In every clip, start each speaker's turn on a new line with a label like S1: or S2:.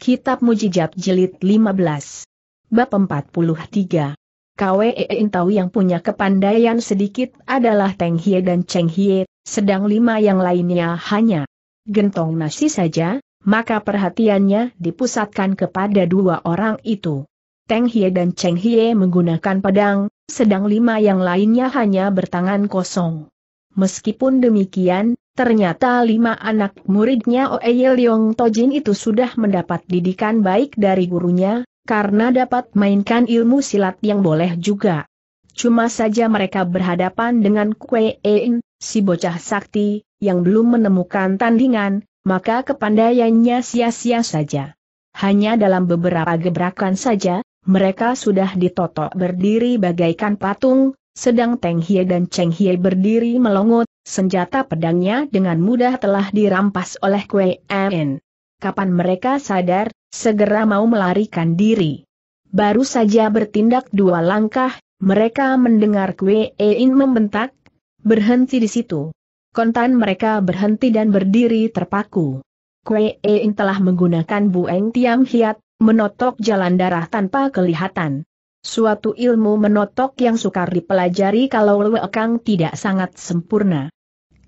S1: Kitab Mujijat Jilid 15. Bab 43. KWE Intau yang punya kepandaian sedikit adalah Teng Hie dan Cheng Hie, sedang lima yang lainnya hanya gentong nasi saja, maka perhatiannya dipusatkan kepada dua orang itu. Teng Hie dan Cheng Hie menggunakan pedang, sedang lima yang lainnya hanya bertangan kosong. Meskipun demikian, ternyata lima anak muridnya Oeye Leong Tojin itu sudah mendapat didikan baik dari gurunya, karena dapat mainkan ilmu silat yang boleh juga. Cuma saja mereka berhadapan dengan Kue En, si bocah sakti, yang belum menemukan tandingan, maka kepandaiannya sia-sia saja. Hanya dalam beberapa gebrakan saja, mereka sudah ditotok berdiri bagaikan patung, sedang Teng Hie dan Cheng Hie berdiri melongot, senjata pedangnya dengan mudah telah dirampas oleh Kue En. Kapan mereka sadar, segera mau melarikan diri. Baru saja bertindak dua langkah, mereka mendengar Kue En membentak, berhenti di situ. Kontan mereka berhenti dan berdiri terpaku. Kue En telah menggunakan bueng tiang hiat, menotok jalan darah tanpa kelihatan. Suatu ilmu menotok yang sukar dipelajari kalau lewekang tidak sangat sempurna.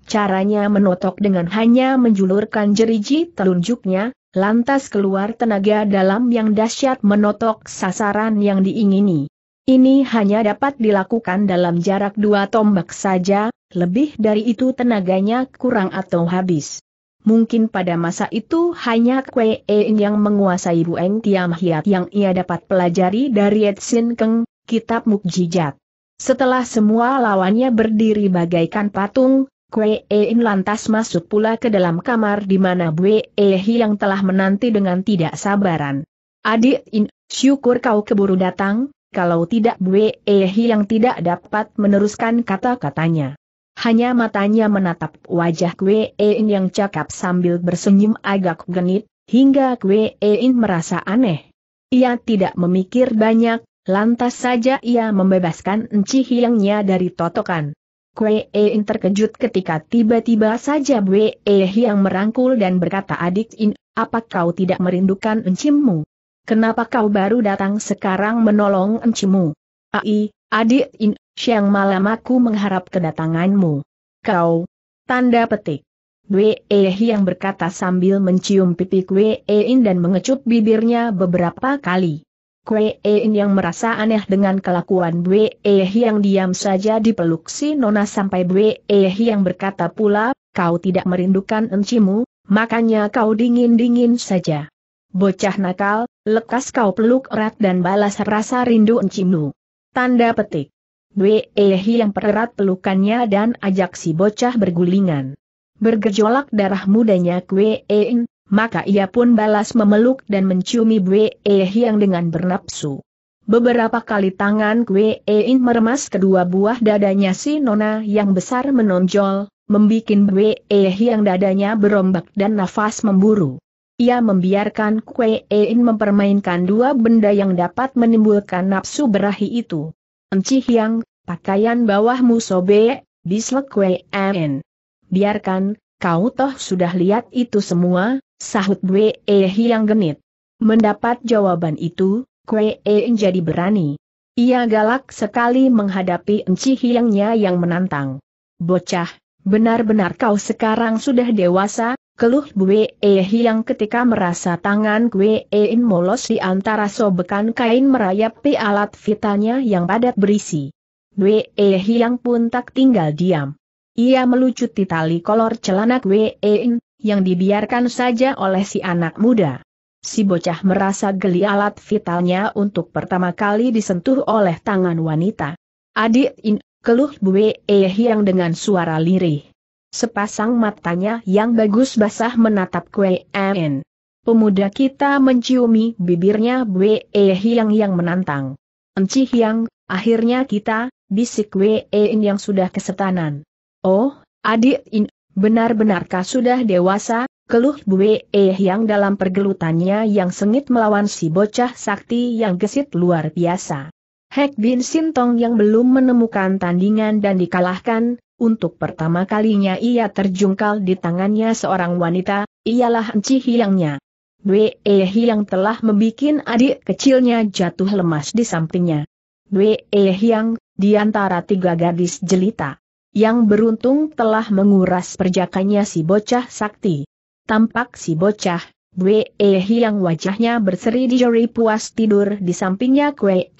S1: Caranya menotok dengan hanya menjulurkan jeriji telunjuknya, lantas keluar tenaga dalam yang dahsyat menotok sasaran yang diingini. Ini hanya dapat dilakukan dalam jarak dua tombak saja, lebih dari itu tenaganya kurang atau habis. Mungkin pada masa itu hanya Kwe En yang menguasai Bueng Tiam Hiat yang ia dapat pelajari dari Etsin Keng, Kitab Mukjijat. Setelah semua lawannya berdiri bagaikan patung, Kwe En lantas masuk pula ke dalam kamar di mana Bue Ehi yang telah menanti dengan tidak sabaran. Adik In, syukur kau keburu datang, kalau tidak Bue Ehi yang tidak dapat meneruskan kata-katanya. Hanya matanya menatap wajah Kwe In yang cakap sambil bersenyum agak genit, hingga Kwe In merasa aneh. Ia tidak memikir banyak, lantas saja ia membebaskan enci hiangnya dari totokan. Kwe In terkejut ketika tiba-tiba saja Kwe yang merangkul dan berkata adik In, apa kau tidak merindukan encimu? Kenapa kau baru datang sekarang menolong encimu? Ai, Adik In, siang malam aku mengharap kedatanganmu. Kau, tanda petik. Wei yang berkata sambil mencium pipi Kue In dan mengecup bibirnya beberapa kali. Kue In yang merasa aneh dengan kelakuan Wei yang diam saja dipeluk si Nona sampai Wei yang berkata pula, kau tidak merindukan encimu, makanya kau dingin-dingin saja. Bocah nakal, lekas kau peluk erat dan balas rasa rindu encimu. Tanda petik. Wehi yang pererat pelukannya dan ajak si bocah bergulingan. Bergejolak darah mudanya Kwein, maka ia pun balas memeluk dan menciumi Wehi yang dengan bernapsu. Beberapa kali tangan Kwein meremas kedua buah dadanya si Nona yang besar menonjol, membuat membikin Wehi yang dadanya berombak dan nafas memburu. Ia membiarkan Kue In mempermainkan dua benda yang dapat menimbulkan nafsu berahi itu. Enci Hiang, pakaian bawahmu sobe, bislek Kue In. Biarkan, kau toh sudah lihat itu semua, sahut Kue yang genit. Mendapat jawaban itu, Kue In jadi berani. Ia galak sekali menghadapi Enci Hiangnya yang menantang. Bocah, benar-benar kau sekarang sudah dewasa, keluh Gue Ehi yang ketika merasa tangan Gue Ein eh molos di antara sobekan kain merayap merayapi alat vitanya yang padat berisi. Gue Ehi pun tak tinggal diam. Ia melucuti tali kolor celana Gue Ein, eh yang dibiarkan saja oleh si anak muda. Si bocah merasa geli alat vitalnya untuk pertama kali disentuh oleh tangan wanita. Adik In, keluh Gue Ehi yang dengan suara lirih. Sepasang matanya yang bagus basah menatap Kue En. Pemuda kita menciumi bibirnya Bwe Hiang yang menantang. Enci Hiang, akhirnya kita, bisik Wei In yang sudah kesetanan. Oh, adik In, benar-benarkah sudah dewasa, keluh Wei Hiang dalam pergelutannya yang sengit melawan si bocah sakti yang gesit luar biasa. Hek Bin Sintong yang belum menemukan tandingan dan dikalahkan, untuk pertama kalinya ia terjungkal di tangannya seorang wanita, ialah Enci Hiangnya. Wei e Hiang telah membuat adik kecilnya jatuh lemas di sampingnya. Wei e Hiang, di antara tiga gadis jelita. Yang beruntung telah menguras perjakannya si bocah sakti. Tampak si bocah, Wei e Hiang wajahnya berseri di jari puas tidur di sampingnya Kwe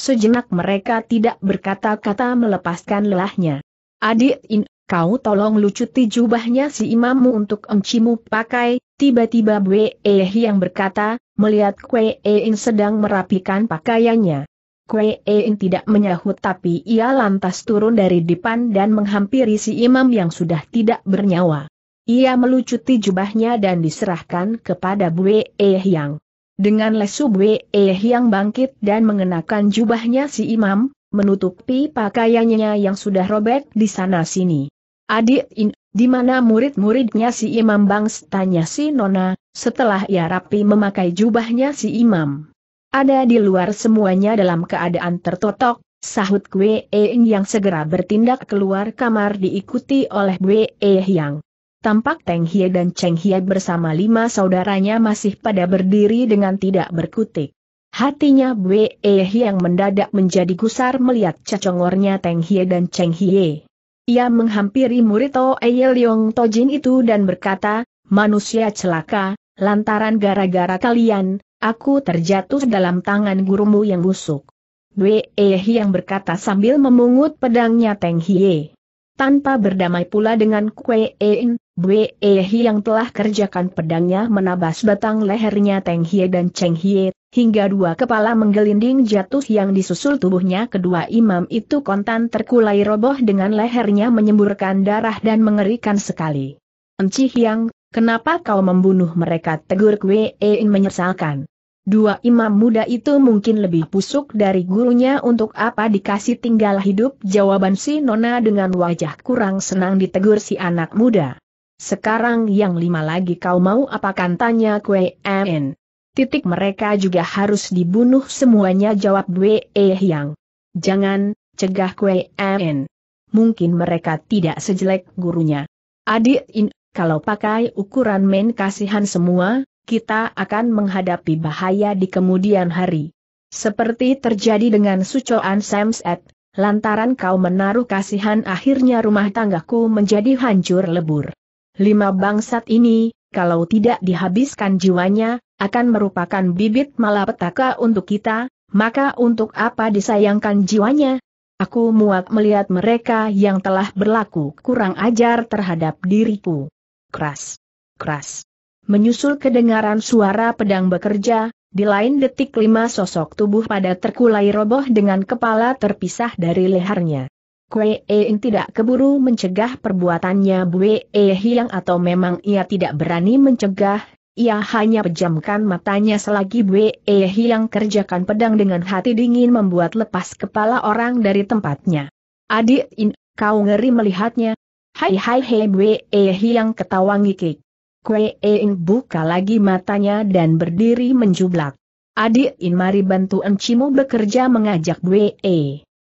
S1: Sejenak mereka tidak berkata-kata melepaskan lelahnya. Adik In, kau tolong lucuti jubahnya si imammu untuk encimu pakai, tiba-tiba Bwe yang berkata, melihat Kwe In sedang merapikan pakaiannya. Kwe In tidak menyahut tapi ia lantas turun dari depan dan menghampiri si imam yang sudah tidak bernyawa. Ia melucuti jubahnya dan diserahkan kepada Bwe Yang. Dengan lesu Bwe Yang bangkit dan mengenakan jubahnya si imam, menutupi pakaiannya yang sudah robek di sana-sini. Adik In, di mana murid-muridnya si Imam Bangs tanya si Nona, setelah ia rapi memakai jubahnya si Imam. Ada di luar semuanya dalam keadaan tertotok, sahut e in yang segera bertindak keluar kamar diikuti oleh e Yang. Tampak Teng Hie dan Cheng Hie bersama lima saudaranya masih pada berdiri dengan tidak berkutik. Hatinya Bwee yang mendadak menjadi gusar melihat cacongornya Teng Hie dan Cheng Hie. Ia menghampiri murid Oeye Leong Tojin itu dan berkata, manusia celaka, lantaran gara-gara kalian, aku terjatuh dalam tangan gurumu yang busuk. Bwee yang berkata sambil memungut pedangnya Teng Hie. Tanpa berdamai pula dengan Kue En, Bwe yang telah kerjakan pedangnya menabas batang lehernya Teng Hie dan Cheng Hie Hingga dua kepala menggelinding jatuh yang disusul tubuhnya kedua imam itu kontan terkulai roboh dengan lehernya menyemburkan darah dan mengerikan sekali. Enci Hyang, kenapa kau membunuh mereka? Tegur Kwe In menyesalkan. Dua imam muda itu mungkin lebih pusuk dari gurunya untuk apa dikasih tinggal hidup jawaban si Nona dengan wajah kurang senang ditegur si anak muda. Sekarang yang lima lagi kau mau apakan tanya kue En titik mereka juga harus dibunuh semuanya jawab Wei e Yang. Jangan, cegah Wei En. Mungkin mereka tidak sejelek gurunya. Adik In, kalau pakai ukuran main kasihan semua, kita akan menghadapi bahaya di kemudian hari. Seperti terjadi dengan Sucoan Samset, lantaran kau menaruh kasihan akhirnya rumah tanggaku menjadi hancur lebur. Lima bangsat ini, kalau tidak dihabiskan jiwanya, akan merupakan bibit malapetaka untuk kita, maka untuk apa disayangkan jiwanya? Aku muak melihat mereka yang telah berlaku kurang ajar terhadap diriku. Keras. Keras. Menyusul kedengaran suara pedang bekerja, di lain detik lima sosok tubuh pada terkulai roboh dengan kepala terpisah dari lehernya. Kue yang tidak keburu mencegah perbuatannya Bue yang atau memang ia tidak berani mencegah, ia hanya pejamkan matanya selagi Bwe yang kerjakan pedang dengan hati dingin membuat lepas kepala orang dari tempatnya. Adik In, kau ngeri melihatnya. Hai hai hei Bwe yang ketawa ngikik. Kwe In buka lagi matanya dan berdiri menjublak. Adik In mari bantu encimu bekerja mengajak Bwe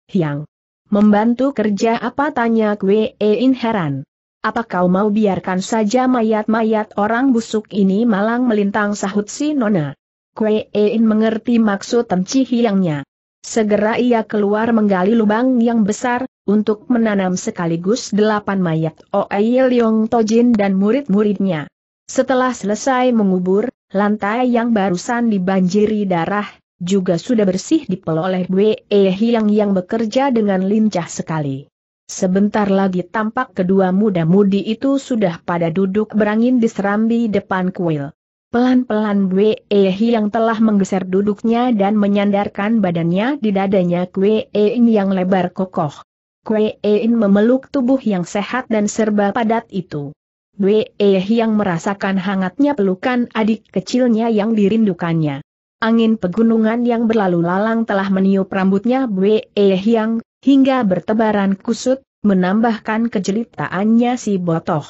S1: Hyang. Membantu kerja apa tanya Kwe In heran. Apa kau mau biarkan saja mayat-mayat orang busuk ini malang melintang sahut si Nona? Kue Ein mengerti maksud Temci Hiangnya. Segera ia keluar menggali lubang yang besar, untuk menanam sekaligus delapan mayat Oei Leong Tojin dan murid-muridnya. Setelah selesai mengubur, lantai yang barusan dibanjiri darah, juga sudah bersih dipeloleh oleh Bwe Hiang yang bekerja dengan lincah sekali. Sebentar lagi tampak kedua muda-mudi itu sudah pada duduk berangin di serambi depan kuil. Pelan-pelan Wei yang telah menggeser duduknya dan menyandarkan badannya di dadanya Wei yang lebar kokoh. Wei memeluk tubuh yang sehat dan serba padat itu. Wei yang merasakan hangatnya pelukan adik kecilnya yang dirindukannya. Angin pegunungan yang berlalu lalang telah meniup rambutnya Wei yang hingga bertebaran kusut, menambahkan kejelitaannya si botoh.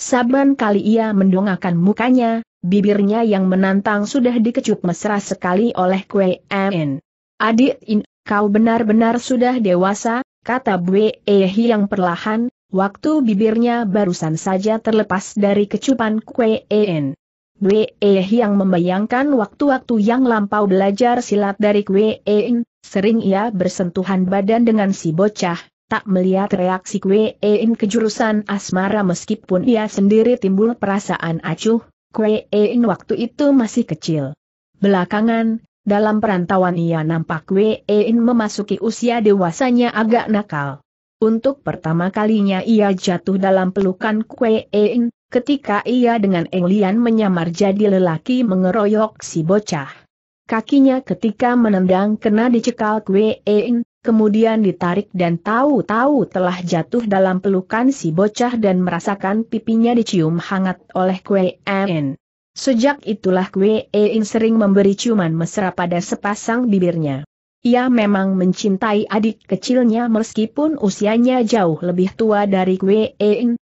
S1: Saban kali ia mendongakkan mukanya, bibirnya yang menantang sudah dikecup mesra sekali oleh Kwe Amin. Adik In, kau benar-benar sudah dewasa, kata Bwe Ehi yang perlahan, waktu bibirnya barusan saja terlepas dari kecupan Kwe Amin. Bwe Ehi yang membayangkan waktu-waktu yang lampau belajar silat dari Kwe Amin Sering ia bersentuhan badan dengan si bocah, tak melihat reaksi Kwein kejurusan asmara meskipun ia sendiri timbul perasaan acuh, Kuein waktu itu masih kecil. Belakangan, dalam perantauan ia nampak Kuein memasuki usia dewasanya agak nakal. Untuk pertama kalinya ia jatuh dalam pelukan Kuein, ketika ia dengan Englian menyamar jadi lelaki mengeroyok si bocah. Kakinya ketika menendang kena dicekal Kue kemudian ditarik dan tahu-tahu telah jatuh dalam pelukan si bocah dan merasakan pipinya dicium hangat oleh Kue Sejak itulah Kue sering memberi ciuman mesra pada sepasang bibirnya. Ia memang mencintai adik kecilnya meskipun usianya jauh lebih tua dari Kue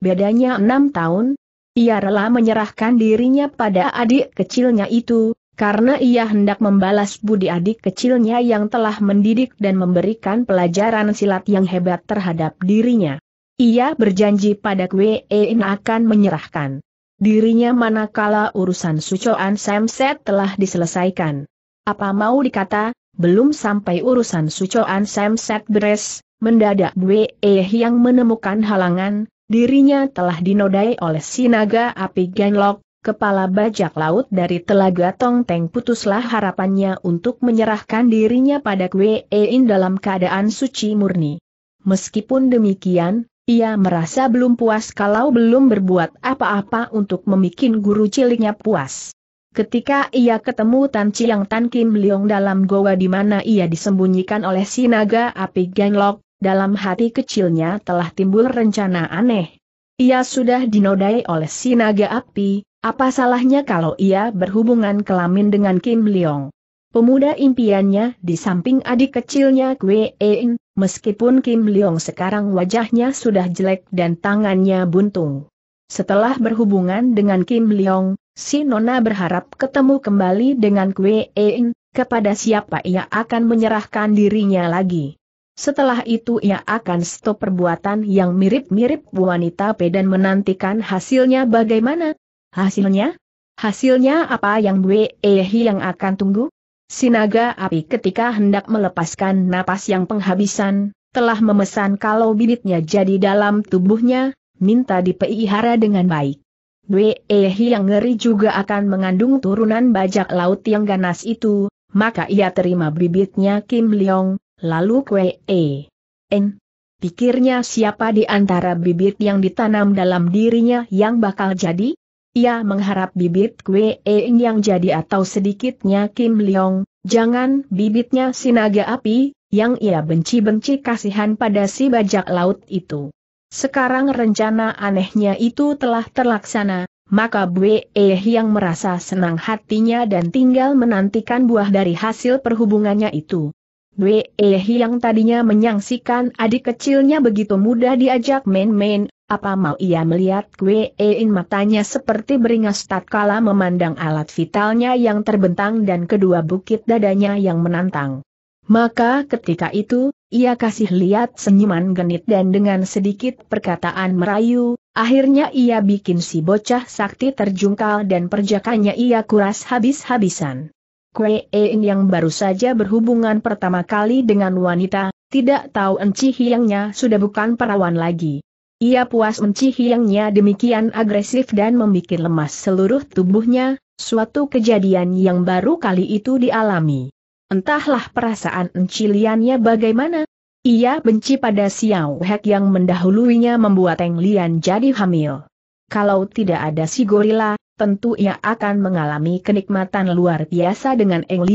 S1: bedanya enam tahun. Ia rela menyerahkan dirinya pada adik kecilnya itu, karena ia hendak membalas budi adik kecilnya yang telah mendidik dan memberikan pelajaran silat yang hebat terhadap dirinya. Ia berjanji pada Kwe In akan menyerahkan dirinya manakala urusan Sucoan Samset telah diselesaikan. Apa mau dikata, belum sampai urusan Sucoan Samset beres, mendadak Kwe yang menemukan halangan, dirinya telah dinodai oleh sinaga api Genlok, kepala bajak laut dari Telaga Tongteng putuslah harapannya untuk menyerahkan dirinya pada Kwe In dalam keadaan suci murni. Meskipun demikian, ia merasa belum puas kalau belum berbuat apa-apa untuk memikin guru ciliknya puas. Ketika ia ketemu Tan Chiang Tan Kim Leong dalam goa di mana ia disembunyikan oleh Sinaga naga api Genglok, dalam hati kecilnya telah timbul rencana aneh. Ia sudah dinodai oleh Sinaga api, apa salahnya kalau ia berhubungan kelamin dengan Kim Leong? Pemuda impiannya di samping adik kecilnya Kwe In, meskipun Kim Leong sekarang wajahnya sudah jelek dan tangannya buntung. Setelah berhubungan dengan Kim Leong, si Nona berharap ketemu kembali dengan Kwe In, kepada siapa ia akan menyerahkan dirinya lagi. Setelah itu ia akan stop perbuatan yang mirip-mirip wanita P dan menantikan hasilnya bagaimana, Hasilnya? Hasilnya apa yang Bwe Ehi yang akan tunggu? Sinaga api ketika hendak melepaskan napas yang penghabisan, telah memesan kalau bibitnya jadi dalam tubuhnya, minta dipeihara dengan baik. Bwe Ehi yang ngeri juga akan mengandung turunan bajak laut yang ganas itu, maka ia terima bibitnya Kim Leong, lalu Kwe E. N. Pikirnya siapa di antara bibit yang ditanam dalam dirinya yang bakal jadi? Ia mengharap bibit Kwe Eng yang jadi atau sedikitnya Kim Leong, jangan bibitnya sinaga api, yang ia benci-benci kasihan pada si bajak laut itu. Sekarang rencana anehnya itu telah terlaksana, maka Bwe Eh yang merasa senang hatinya dan tinggal menantikan buah dari hasil perhubungannya itu. Behi yang tadinya menyangsikan adik kecilnya begitu mudah diajak main-main, apa mau ia melihat eh, in matanya seperti beringas tatkala memandang alat vitalnya yang terbentang dan kedua bukit dadanya yang menantang. Maka ketika itu, ia kasih lihat senyuman genit dan dengan sedikit perkataan merayu, akhirnya ia bikin si bocah sakti terjungkal dan perjakannya ia kuras habis-habisan. Kue yang baru saja berhubungan pertama kali dengan wanita, tidak tahu Enci Hiangnya sudah bukan perawan lagi. Ia puas Enci Hiangnya demikian agresif dan membuat lemas seluruh tubuhnya, suatu kejadian yang baru kali itu dialami. Entahlah perasaan Enci Liannya bagaimana, ia benci pada Xiao Hek yang mendahuluinya membuat Eng Lian jadi hamil. Kalau tidak ada si gorila, tentu ia akan mengalami kenikmatan luar biasa dengan Eng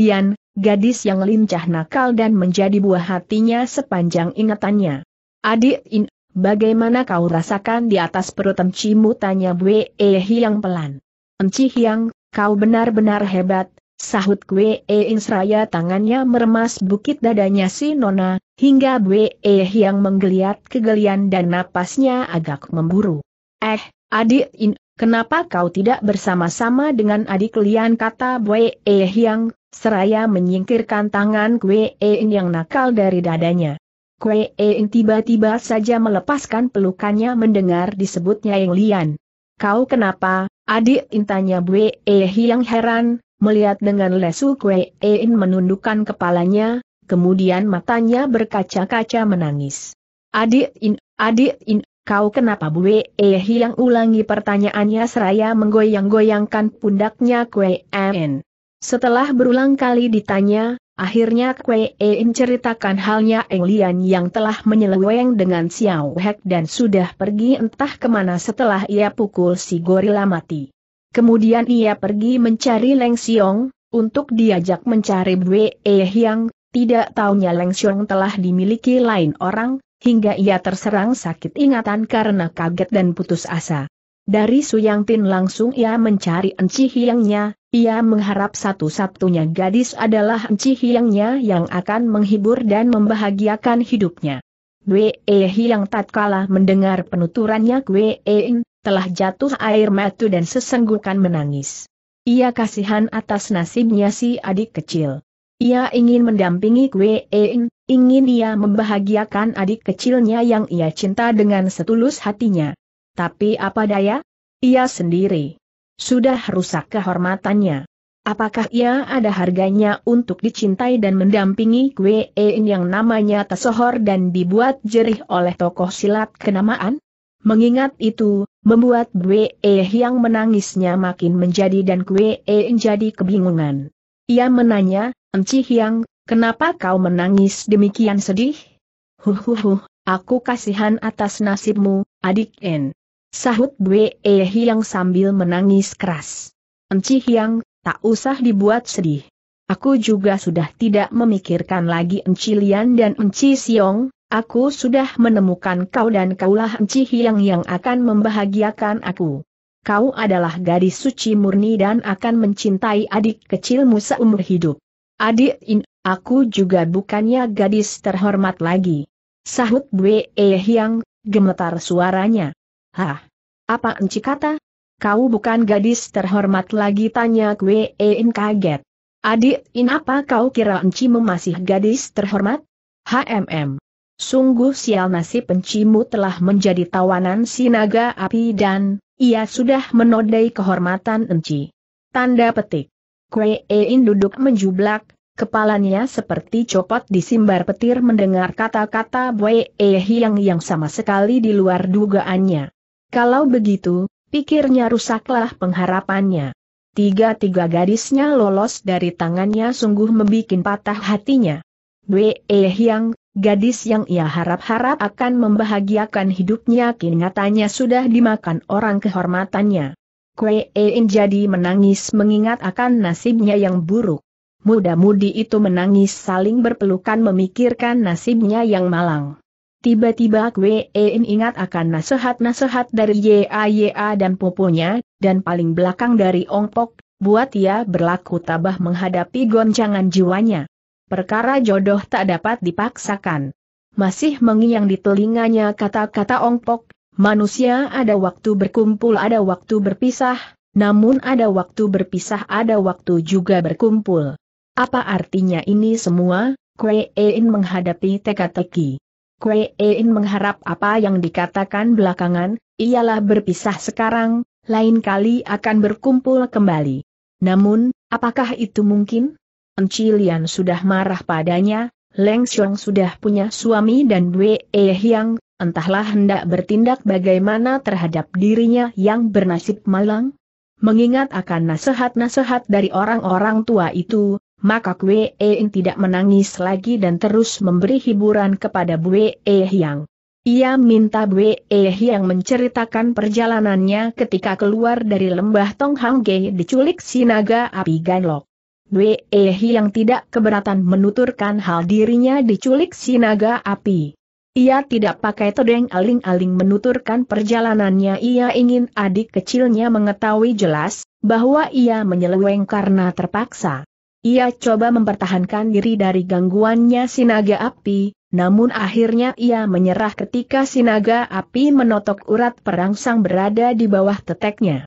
S1: gadis yang lincah nakal dan menjadi buah hatinya sepanjang ingatannya. Adik In, bagaimana kau rasakan di atas perut encimu tanya Wei yang pelan. Enci Hiang, kau benar-benar hebat, sahut Wei In seraya tangannya meremas bukit dadanya si Nona, hingga Wei yang menggeliat kegelian dan napasnya agak memburu. Eh, adik In, Kenapa kau tidak bersama-sama dengan adik Lian kata Bwe E seraya menyingkirkan tangan Kwe E yang nakal dari dadanya. Kwe E tiba-tiba saja melepaskan pelukannya mendengar disebutnya Yang Lian. Kau kenapa, adik intanya Bwe E heran, melihat dengan lesu Kwe E menundukkan kepalanya, kemudian matanya berkaca-kaca menangis. Adik In, adik In, kau kenapa Bue Eh, yang ulangi pertanyaannya seraya menggoyang-goyangkan pundaknya Kue En. Setelah berulang kali ditanya, akhirnya Kue En ceritakan halnya Eng Lian yang telah menyeleweng dengan Xiao Hek dan sudah pergi entah kemana setelah ia pukul si gorila mati. Kemudian ia pergi mencari Leng Xiong, untuk diajak mencari Bue Eh yang tidak taunya Leng Xiong telah dimiliki lain orang, hingga ia terserang sakit ingatan karena kaget dan putus asa. Dari Suyang Tin langsung ia mencari Enci Hiangnya, ia mengharap satu-satunya gadis adalah Enci Hiangnya yang akan menghibur dan membahagiakan hidupnya. Wei e Hiang tatkala mendengar penuturannya Wei In, e telah jatuh air mata dan sesenggukan menangis. Ia kasihan atas nasibnya si adik kecil. Ia ingin mendampingi gue, ingin ia membahagiakan adik kecilnya yang ia cinta dengan setulus hatinya. Tapi apa daya? Ia sendiri. Sudah rusak kehormatannya. Apakah ia ada harganya untuk dicintai dan mendampingi gue In yang namanya tersohor dan dibuat jerih oleh tokoh silat kenamaan? Mengingat itu, membuat Kwe yang menangisnya makin menjadi dan Kwe jadi kebingungan. Ia menanya, Enci Hiang, kenapa kau menangis demikian sedih? Huhuhuh, aku kasihan atas nasibmu, adik En. Sahut Bwe e Hiang sambil menangis keras. Enci Hiang, tak usah dibuat sedih. Aku juga sudah tidak memikirkan lagi Enci Lian dan Enci Siong, aku sudah menemukan kau dan kaulah Enci Hiang yang akan membahagiakan aku kau adalah gadis suci murni dan akan mencintai adik kecilmu seumur hidup. Adik In, aku juga bukannya gadis terhormat lagi. Sahut Bwe Hyang, gemetar suaranya. Hah? Apa enci kata? Kau bukan gadis terhormat lagi tanya Bwe In kaget. Adik In apa kau kira enci masih gadis terhormat? HMM. Sungguh sial nasib pencimu telah menjadi tawanan sinaga api dan, ia sudah menodai kehormatan Enci. Tanda petik. Kue e In duduk menjublak, kepalanya seperti copot di simbar petir mendengar kata-kata Bue e Hiang yang sama sekali di luar dugaannya. Kalau begitu, pikirnya rusaklah pengharapannya. Tiga-tiga gadisnya lolos dari tangannya sungguh membuat patah hatinya. Wei Hyang, gadis yang ia harap-harap akan membahagiakan hidupnya kini nyatanya sudah dimakan orang kehormatannya. Kue In jadi menangis mengingat akan nasibnya yang buruk. Muda-mudi itu menangis saling berpelukan memikirkan nasibnya yang malang. Tiba-tiba Kue In ingat akan nasihat-nasihat dari YAYA dan poponya, dan paling belakang dari Ongpok, buat ia berlaku tabah menghadapi goncangan jiwanya. Perkara jodoh tak dapat dipaksakan. Masih mengiang di telinganya kata-kata ongpok, manusia ada waktu berkumpul ada waktu berpisah, namun ada waktu berpisah ada waktu juga berkumpul. Apa artinya ini semua? Ein menghadapi teka-teki. Ein mengharap apa yang dikatakan belakangan, ialah berpisah sekarang, lain kali akan berkumpul kembali. Namun, apakah itu mungkin? Encilian sudah marah padanya, Leng Xiong sudah punya suami dan Bu E Hyang, entahlah hendak bertindak bagaimana terhadap dirinya yang bernasib malang. Mengingat akan nasihat-nasihat dari orang-orang tua itu, maka Kwe En tidak menangis lagi dan terus memberi hiburan kepada Bu E Hyang. Ia minta Bu E Hyang menceritakan perjalanannya ketika keluar dari lembah Tong Ge diculik si naga api Ganlok. Dwe Ehi yang tidak keberatan menuturkan hal dirinya diculik si naga api. Ia tidak pakai todeng aling-aling menuturkan perjalanannya ia ingin adik kecilnya mengetahui jelas, bahwa ia menyeleweng karena terpaksa. Ia coba mempertahankan diri dari gangguannya si naga api, namun akhirnya ia menyerah ketika si naga api menotok urat perangsang berada di bawah teteknya.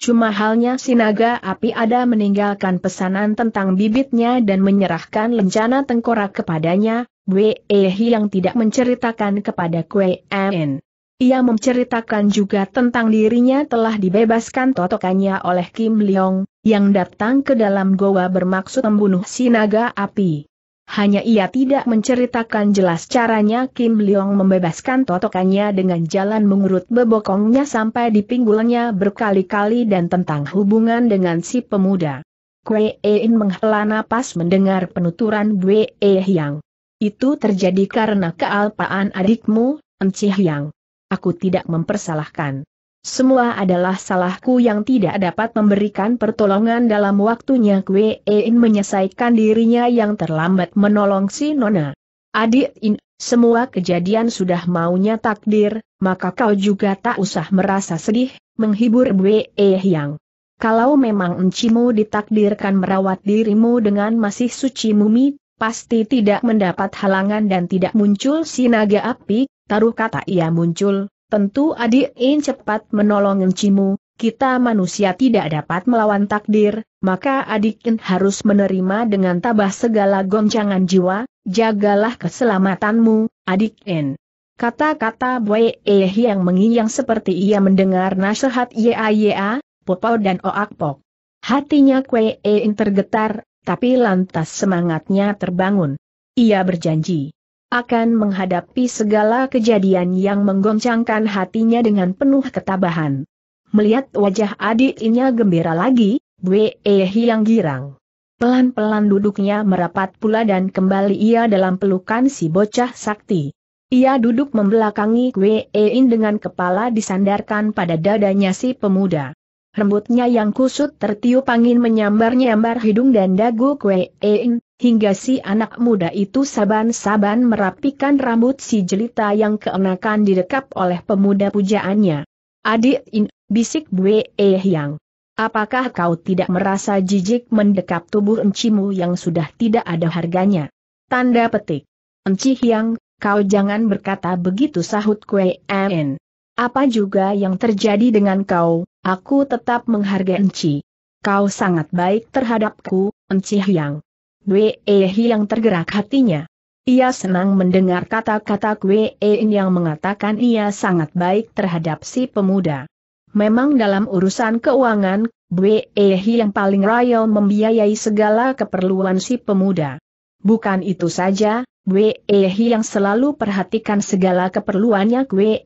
S1: Cuma halnya si naga api ada meninggalkan pesanan tentang bibitnya dan menyerahkan lencana tengkorak kepadanya, Wei yang tidak menceritakan kepada Kuei En. Ia menceritakan juga tentang dirinya telah dibebaskan totokannya oleh Kim Leong, yang datang ke dalam goa bermaksud membunuh si naga api hanya ia tidak menceritakan jelas caranya Kim Leong membebaskan totokannya dengan jalan mengurut bebokongnya sampai di pinggulnya berkali-kali dan tentang hubungan dengan si pemuda. Kwe Ein menghela napas mendengar penuturan Bwe Hyang. Itu terjadi karena kealpaan adikmu, Enci Hyang. Aku tidak mempersalahkan. Semua adalah salahku yang tidak dapat memberikan pertolongan dalam waktunya Kwe In menyelesaikan dirinya yang terlambat menolong si Nona. Adik In, semua kejadian sudah maunya takdir, maka kau juga tak usah merasa sedih, menghibur Kwe Yang. Kalau memang encimu ditakdirkan merawat dirimu dengan masih suci mumi, pasti tidak mendapat halangan dan tidak muncul si naga api, taruh kata ia muncul, Tentu adik In cepat menolong Encimu, kita manusia tidak dapat melawan takdir, maka adik In harus menerima dengan tabah segala goncangan jiwa, jagalah keselamatanmu, adik In. Kata-kata Boye Eh yang menginyang seperti ia mendengar nasihat Yea, Popo dan Oakpok. Hatinya Kwe In tergetar, tapi lantas semangatnya terbangun. Ia berjanji, akan menghadapi segala kejadian yang menggoncangkan hatinya dengan penuh ketabahan. Melihat wajah adiknya gembira lagi, Bwe yang girang. Pelan-pelan duduknya merapat pula dan kembali ia dalam pelukan si bocah sakti. Ia duduk membelakangi Kwein dengan kepala disandarkan pada dadanya si pemuda. Rambutnya yang kusut tertiup angin menyambar-nyambar hidung dan dagu Kuein, hingga si anak muda itu saban-saban merapikan rambut si jelita yang keenakan didekap oleh pemuda pujaannya. Adik In, bisik Bue Yang. Apakah kau tidak merasa jijik mendekap tubuh encimu yang sudah tidak ada harganya? Tanda petik. Enci Yang, kau jangan berkata begitu sahut Kuein. Apa juga yang terjadi dengan kau, aku tetap menghargai Enci. Kau sangat baik terhadapku, Enci Hyang. Wei e Hyang tergerak hatinya. Ia senang mendengar kata-kata Wei e yang mengatakan ia sangat baik terhadap si pemuda. Memang dalam urusan keuangan, Wei e yang paling royal membiayai segala keperluan si pemuda. Bukan itu saja, Wei yang selalu perhatikan segala keperluannya Wei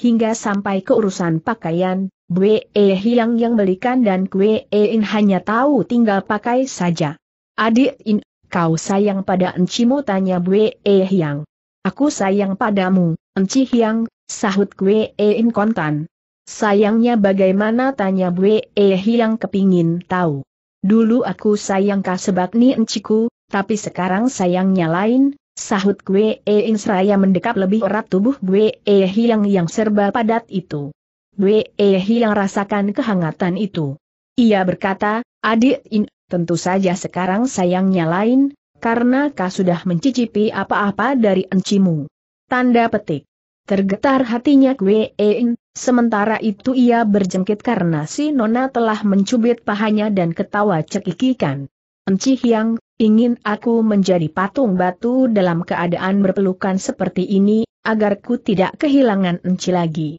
S1: hingga sampai ke urusan pakaian, Bwe Hiang yang belikan dan Kwe In hanya tahu tinggal pakai saja. Adik In, kau sayang pada Encimu tanya Bwe Hiang. Aku sayang padamu, Enci Hiang, sahut Kwe In kontan. Sayangnya bagaimana tanya Bwe Hiang kepingin tahu. Dulu aku sayang kasebak ni enciku, tapi sekarang sayangnya lain, Sahut Gue Eing seraya mendekap lebih erat tubuh Gue E Hiang yang serba padat itu. Gue E Hiang rasakan kehangatan itu. Ia berkata, adik In, tentu saja sekarang sayangnya lain, karena kau sudah mencicipi apa-apa dari encimu. Tanda petik. Tergetar hatinya Gue Eing, sementara itu ia berjengkit karena si Nona telah mencubit pahanya dan ketawa cekikikan. Enci Hyang, ingin aku menjadi patung batu dalam keadaan berpelukan seperti ini, agar ku tidak kehilangan Enci lagi.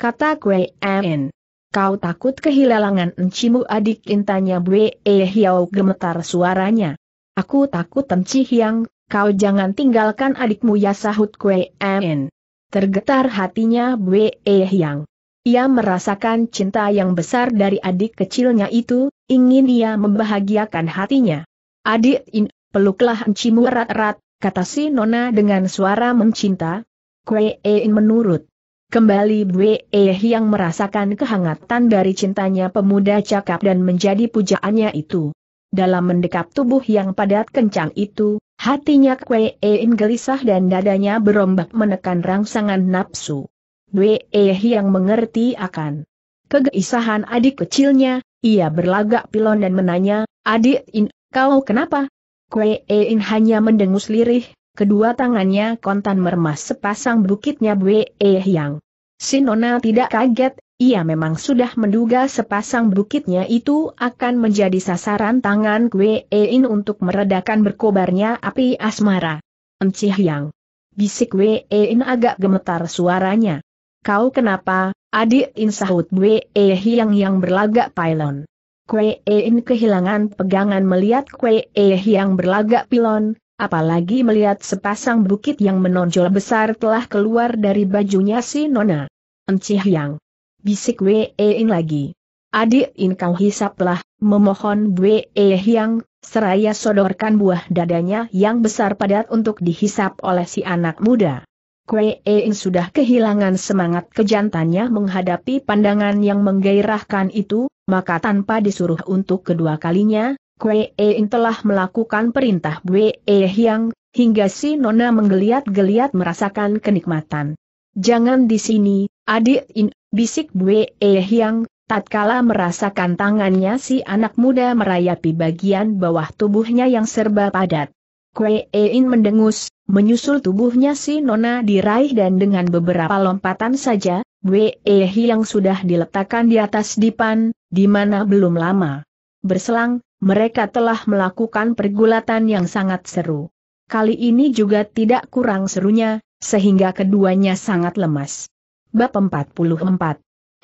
S1: Kata Kwe En. Kau takut kehilangan Encimu adik intanya Bwe E Hiao gemetar suaranya. Aku takut Enci Hyang, kau jangan tinggalkan adikmu ya sahut Kwe En. Tergetar hatinya Bwe E yang, Ia merasakan cinta yang besar dari adik kecilnya itu, ingin ia membahagiakan hatinya. Adik In, peluklah encimu erat-erat, kata si Nona dengan suara mencinta. Kue In menurut. Kembali Bwe yang merasakan kehangatan dari cintanya pemuda cakap dan menjadi pujaannya itu. Dalam mendekap tubuh yang padat kencang itu, hatinya Kue In gelisah dan dadanya berombak menekan rangsangan nafsu. Bwe yang mengerti akan kegeisahan adik kecilnya, ia berlagak pilon dan menanya, adik In, kau kenapa? Kue e In hanya mendengus lirih, kedua tangannya kontan meremas sepasang bukitnya Bwe Yang. E Nona tidak kaget, ia memang sudah menduga sepasang bukitnya itu akan menjadi sasaran tangan Kue e In untuk meredakan berkobarnya api asmara. Enci Yang. Bisik Wei In agak gemetar suaranya. Kau kenapa, Adik Insahut Bwe Hiang yang berlagak pylon. Kwe In kehilangan pegangan melihat Kwe Hiang berlagak pilon, apalagi melihat sepasang bukit yang menonjol besar telah keluar dari bajunya si Nona. Enci Hiang. Bisik Kwe In lagi. Adik In kau hisaplah, memohon Bwe Hiang, seraya sodorkan buah dadanya yang besar padat untuk dihisap oleh si anak muda. Kue Ing sudah kehilangan semangat kejantannya menghadapi pandangan yang menggairahkan itu, maka tanpa disuruh untuk kedua kalinya, Kue Ing telah melakukan perintah Bwe Hyang, hingga si Nona menggeliat-geliat merasakan kenikmatan. Jangan di sini, adik In, bisik Bwe Hyang, tatkala merasakan tangannya si anak muda merayapi bagian bawah tubuhnya yang serba padat. Kue Ein mendengus, Menyusul tubuhnya si Nona diraih dan dengan beberapa lompatan saja, Wei yang sudah diletakkan di atas dipan, di mana belum lama. Berselang, mereka telah melakukan pergulatan yang sangat seru. Kali ini juga tidak kurang serunya, sehingga keduanya sangat lemas. Bab 44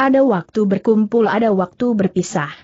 S1: Ada waktu berkumpul ada waktu berpisah.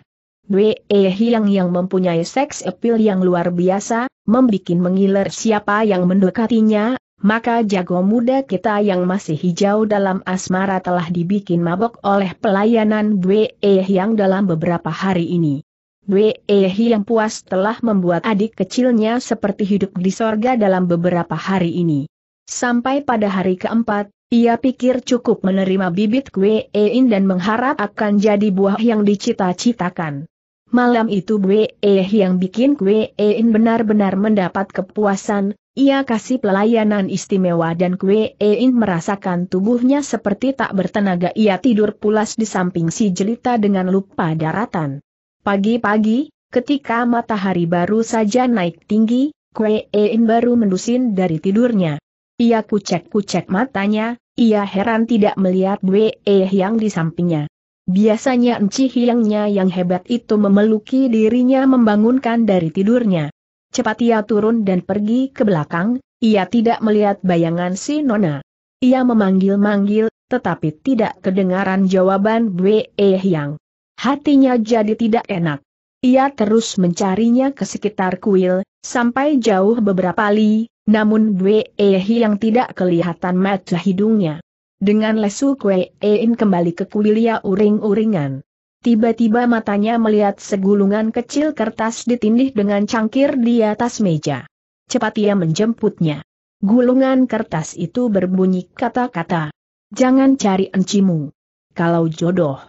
S1: Wei Yang yang mempunyai seks appeal yang luar biasa, membikin mengiler siapa yang mendekatinya, maka jago muda kita yang masih hijau dalam asmara telah dibikin mabok oleh pelayanan Bwe yang dalam beberapa hari ini. Bwe yang puas telah membuat adik kecilnya seperti hidup di sorga dalam beberapa hari ini. Sampai pada hari keempat, ia pikir cukup menerima bibit kue Ein dan mengharap akan jadi buah yang dicita-citakan. Malam itu Bwe eh yang bikin Kwe En benar-benar mendapat kepuasan, ia kasih pelayanan istimewa dan Kwe En merasakan tubuhnya seperti tak bertenaga ia tidur pulas di samping si jelita dengan lupa daratan. Pagi-pagi, ketika matahari baru saja naik tinggi, Kwe En baru mendusin dari tidurnya. Ia kucek-kucek matanya, ia heran tidak melihat Bwe Eh yang di sampingnya. Biasanya Enci Hiangnya yang hebat itu memeluki dirinya membangunkan dari tidurnya. Cepat ia turun dan pergi ke belakang, ia tidak melihat bayangan si Nona. Ia memanggil-manggil, tetapi tidak kedengaran jawaban Bwe Hyang. Hatinya jadi tidak enak. Ia terus mencarinya ke sekitar kuil, sampai jauh beberapa li, namun Bwe Hyang tidak kelihatan mata hidungnya. Dengan lesu kue Ein kembali ke kuilia uring-uringan. Tiba-tiba matanya melihat segulungan kecil kertas ditindih dengan cangkir di atas meja. Cepat ia menjemputnya. Gulungan kertas itu berbunyi kata-kata. Jangan cari encimu. Kalau jodoh.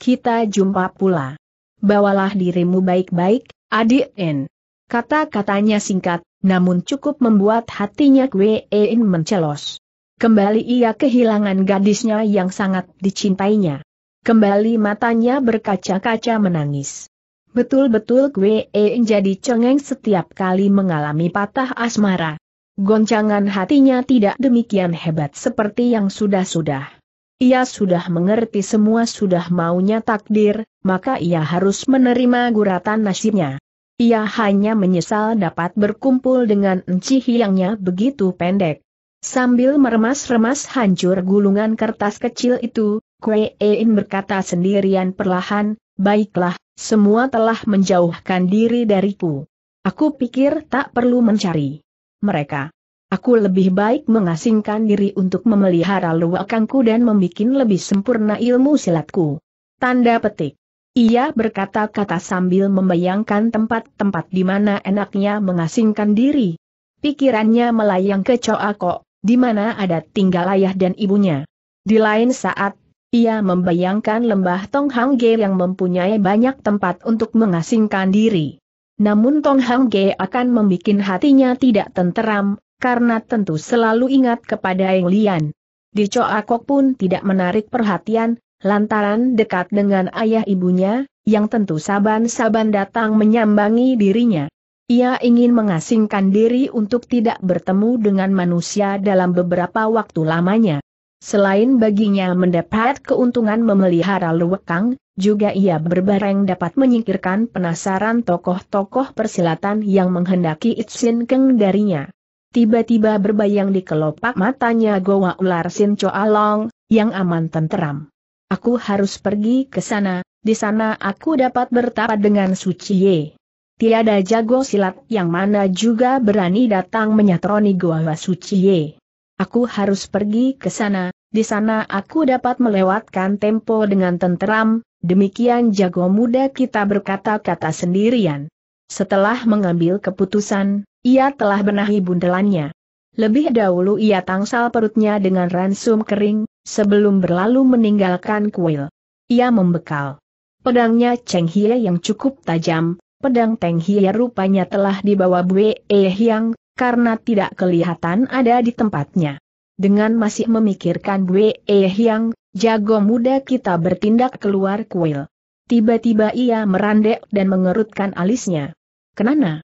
S1: Kita jumpa pula. Bawalah dirimu baik-baik, adik En. Kata-katanya singkat, namun cukup membuat hatinya Kwe En mencelos. Kembali ia kehilangan gadisnya yang sangat dicintainya. Kembali matanya berkaca-kaca menangis. Betul-betul Gwe -e jadi cengeng setiap kali mengalami patah asmara. Goncangan hatinya tidak demikian hebat seperti yang sudah-sudah. Ia sudah mengerti semua sudah maunya takdir, maka ia harus menerima guratan nasibnya. Ia hanya menyesal dapat berkumpul dengan enci hilangnya begitu pendek. Sambil meremas-remas hancur gulungan kertas kecil itu, Ein berkata sendirian perlahan, baiklah, semua telah menjauhkan diri dariku. Aku pikir tak perlu mencari mereka. Aku lebih baik mengasingkan diri untuk memelihara luakangku dan membuat lebih sempurna ilmu silatku. Tanda petik. Ia berkata-kata sambil membayangkan tempat-tempat di mana enaknya mengasingkan diri. Pikirannya melayang ke Coakok di mana ada tinggal ayah dan ibunya. Di lain saat, ia membayangkan lembah Tong Hang Ge yang mempunyai banyak tempat untuk mengasingkan diri. Namun Tong Hang Ge akan membuat hatinya tidak tenteram, karena tentu selalu ingat kepada Eng Lian. Di Kok pun tidak menarik perhatian, lantaran dekat dengan ayah ibunya, yang tentu saban-saban datang menyambangi dirinya. Ia ingin mengasingkan diri untuk tidak bertemu dengan manusia dalam beberapa waktu lamanya. Selain baginya mendapat keuntungan memelihara luwekang, juga ia berbareng dapat menyingkirkan penasaran tokoh-tokoh persilatan yang menghendaki Itsin Keng darinya. Tiba-tiba berbayang di kelopak matanya Goa Ular Sin Choa yang aman tenteram. Aku harus pergi ke sana, di sana aku dapat bertapa dengan Suci Ye tiada jago silat yang mana juga berani datang menyatroni Goa Ye. Aku harus pergi ke sana, di sana aku dapat melewatkan tempo dengan tenteram, demikian jago muda kita berkata-kata sendirian. Setelah mengambil keputusan, ia telah benahi bundelannya. Lebih dahulu ia tangsal perutnya dengan ransum kering, sebelum berlalu meninggalkan kuil. Ia membekal pedangnya Cheng Hie yang cukup tajam, pedang Teng Hie rupanya telah dibawa Bue Hyang, karena tidak kelihatan ada di tempatnya. Dengan masih memikirkan Bue Hyang, jago muda kita bertindak keluar kuil. Tiba-tiba ia merandek dan mengerutkan alisnya. Kenana?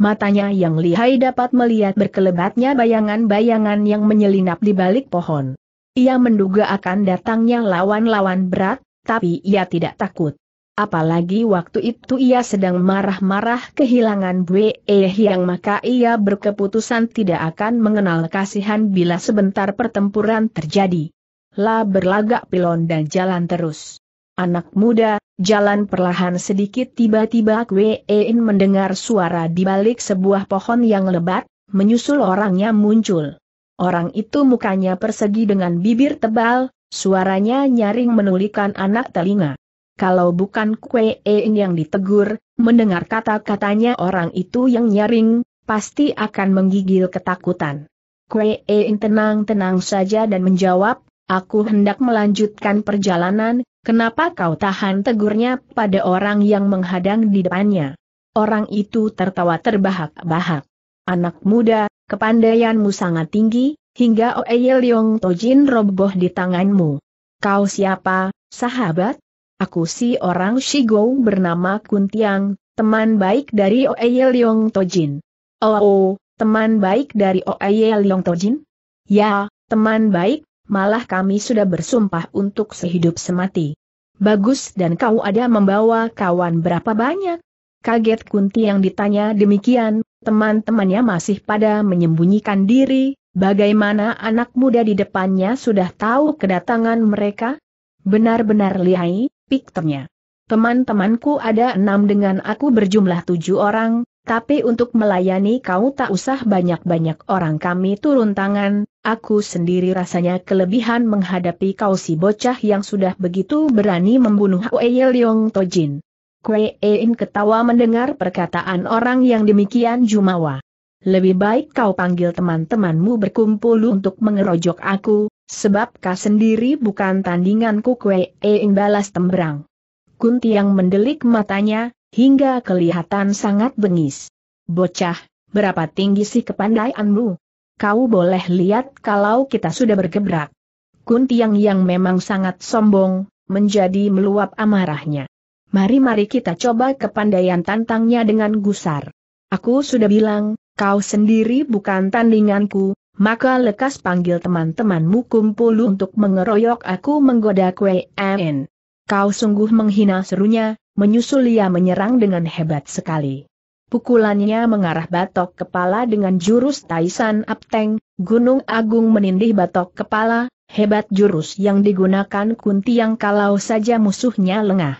S1: Matanya yang lihai dapat melihat berkelebatnya bayangan-bayangan yang menyelinap di balik pohon. Ia menduga akan datangnya lawan-lawan berat, tapi ia tidak takut. Apalagi waktu itu ia sedang marah-marah kehilangan Bwe yang eh maka ia berkeputusan tidak akan mengenal kasihan bila sebentar pertempuran terjadi. La berlagak pilon dan jalan terus. Anak muda, jalan perlahan sedikit tiba-tiba Kwe In mendengar suara di balik sebuah pohon yang lebat, menyusul orangnya muncul. Orang itu mukanya persegi dengan bibir tebal, suaranya nyaring menulikan anak telinga kalau bukan Kue Ein yang ditegur, mendengar kata-katanya orang itu yang nyaring, pasti akan menggigil ketakutan. Kue Ein tenang-tenang saja dan menjawab, aku hendak melanjutkan perjalanan, kenapa kau tahan tegurnya pada orang yang menghadang di depannya? Orang itu tertawa terbahak-bahak. Anak muda, kepandaianmu sangat tinggi, hingga Oeye Leong Tojin roboh di tanganmu. Kau siapa, sahabat? Aku si orang Shigou bernama Kuntiang, teman baik dari Oeye Leong Tojin. Oh, oh, teman baik dari Oeye Leong Tojin? Ya, teman baik, malah kami sudah bersumpah untuk sehidup semati. Bagus dan kau ada membawa kawan berapa banyak? Kaget Kunti yang ditanya demikian, teman-temannya masih pada menyembunyikan diri, bagaimana anak muda di depannya sudah tahu kedatangan mereka? Benar-benar lihai, pikternya. Teman-temanku ada enam dengan aku berjumlah tujuh orang, tapi untuk melayani kau tak usah banyak-banyak orang kami turun tangan, aku sendiri rasanya kelebihan menghadapi kau si bocah yang sudah begitu berani membunuh Hwee Leong Tojin. Kue In ketawa mendengar perkataan orang yang demikian jumawa. Lebih baik kau panggil teman-temanmu berkumpul untuk mengerojok aku, Sebab kau sendiri bukan tandinganku kue eing eh, balas tembrang. Kunti yang mendelik matanya, hingga kelihatan sangat bengis. Bocah, berapa tinggi sih kepandaianmu? Kau boleh lihat kalau kita sudah bergebrak. Kuntiang yang memang sangat sombong, menjadi meluap amarahnya. Mari-mari kita coba kepandaian tantangnya dengan gusar. Aku sudah bilang, kau sendiri bukan tandinganku, maka lekas panggil teman-temanmu kumpul untuk mengeroyok aku menggoda Kwe En. Kau sungguh menghina serunya, menyusul ia menyerang dengan hebat sekali. Pukulannya mengarah batok kepala dengan jurus Taisan Apteng, Gunung Agung menindih batok kepala, hebat jurus yang digunakan Kunti yang kalau saja musuhnya lengah.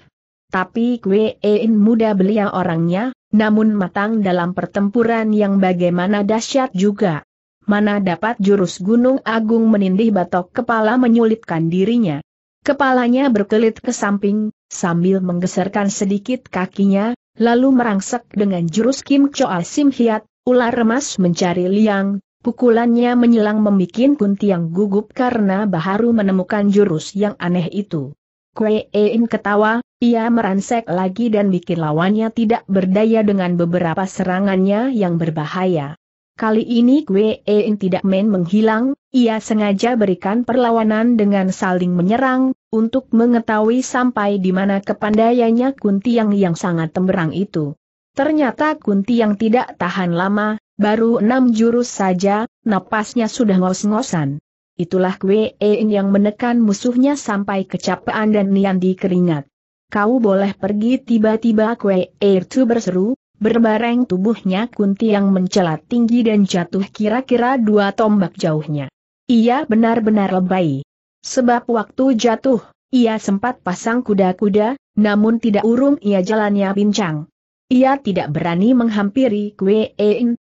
S1: Tapi Kwe En muda belia orangnya, namun matang dalam pertempuran yang bagaimana dahsyat juga mana dapat jurus gunung agung menindih batok kepala menyulitkan dirinya. Kepalanya berkelit ke samping, sambil menggeserkan sedikit kakinya, lalu merangsek dengan jurus Kim Choa Sim Hiat, ular remas mencari liang, pukulannya menyelang membuat yang gugup karena baharu menemukan jurus yang aneh itu. Kue Ein ketawa, ia meransek lagi dan bikin lawannya tidak berdaya dengan beberapa serangannya yang berbahaya. Kali ini Kwe Ein tidak main menghilang, ia sengaja berikan perlawanan dengan saling menyerang, untuk mengetahui sampai di mana kepandaiannya Kunti yang sangat temberang itu. Ternyata yang tidak tahan lama, baru enam jurus saja, napasnya sudah ngos-ngosan. Itulah Kwe Ein yang menekan musuhnya sampai kecapean dan nian dikeringat. Kau boleh pergi tiba-tiba Kwe Ein tu berseru, Berbareng tubuhnya Kunti yang mencelat tinggi dan jatuh kira-kira dua tombak jauhnya. Ia benar-benar lebay. Sebab waktu jatuh, ia sempat pasang kuda-kuda, namun tidak urung ia jalannya pincang. Ia tidak berani menghampiri Kue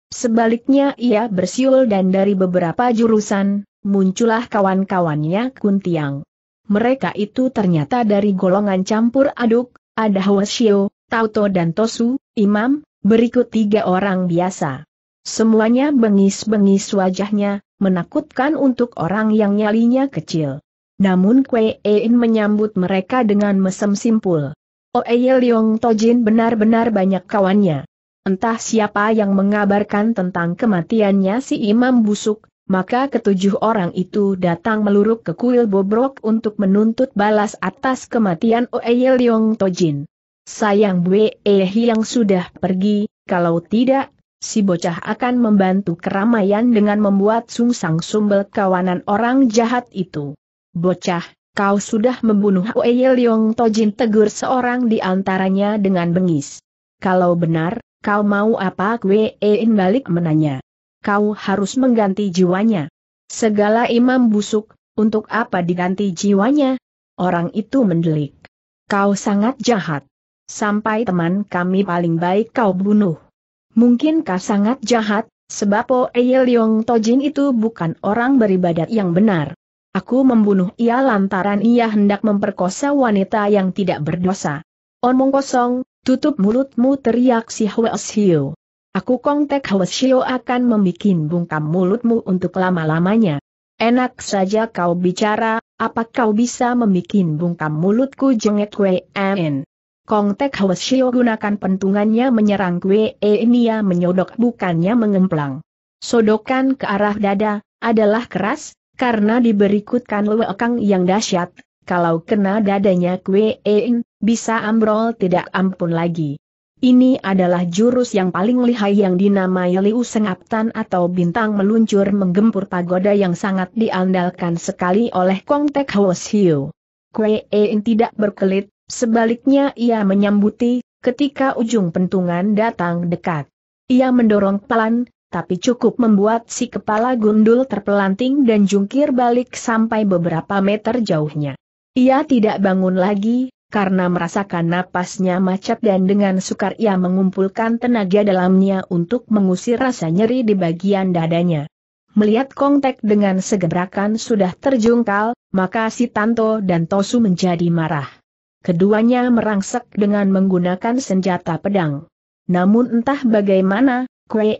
S1: sebaliknya ia bersiul dan dari beberapa jurusan, muncullah kawan-kawannya Kuntiang. Mereka itu ternyata dari golongan campur aduk, ada Hwasyo, Tauto dan Tosu, Imam, berikut tiga orang biasa. Semuanya bengis-bengis wajahnya, menakutkan untuk orang yang nyalinya kecil. Namun Kuein In menyambut mereka dengan mesem simpul. Oeye oh, Leong Tojin benar-benar banyak kawannya. Entah siapa yang mengabarkan tentang kematiannya si imam busuk, maka ketujuh orang itu datang meluruk ke kuil bobrok untuk menuntut balas atas kematian Oeye Leong Tojin. Sayang Bwe eh yang sudah pergi, kalau tidak, si bocah akan membantu keramaian dengan membuat sungsang sumbel kawanan orang jahat itu. Bocah, kau sudah membunuh Wei Leong Tojin tegur seorang di antaranya dengan bengis. Kalau benar, kau mau apa Kwe eh, In balik menanya. Kau harus mengganti jiwanya. Segala imam busuk, untuk apa diganti jiwanya? Orang itu mendelik. Kau sangat jahat sampai teman kami paling baik kau bunuh. Mungkinkah sangat jahat, sebab Po oh Eyeliong Tojin itu bukan orang beribadat yang benar. Aku membunuh ia lantaran ia hendak memperkosa wanita yang tidak berdosa. Omong kosong, tutup mulutmu teriak si Hwes Aku kongtek Hwes akan membuat bungkam mulutmu untuk lama-lamanya. Enak saja kau bicara, apa kau bisa membuat bungkam mulutku jengek WMN. Kong Tek Hwasyo gunakan pentungannya menyerang Kwe Enia menyodok bukannya mengemplang. Sodokan ke arah dada, adalah keras, karena diberikutkan lewekang yang dahsyat, kalau kena dadanya Kwe En, bisa ambrol tidak ampun lagi. Ini adalah jurus yang paling lihai yang dinamai Liu Sengaptan atau bintang meluncur menggempur pagoda yang sangat diandalkan sekali oleh Kong Tek Hwasyo. Kwe En tidak berkelit, Sebaliknya ia menyambuti, ketika ujung pentungan datang dekat. Ia mendorong pelan, tapi cukup membuat si kepala gundul terpelanting dan jungkir balik sampai beberapa meter jauhnya. Ia tidak bangun lagi, karena merasakan napasnya macet dan dengan sukar ia mengumpulkan tenaga dalamnya untuk mengusir rasa nyeri di bagian dadanya. Melihat kontak dengan segebrakan sudah terjungkal, maka si Tanto dan Tosu menjadi marah. Keduanya merangsek dengan menggunakan senjata pedang. Namun entah bagaimana,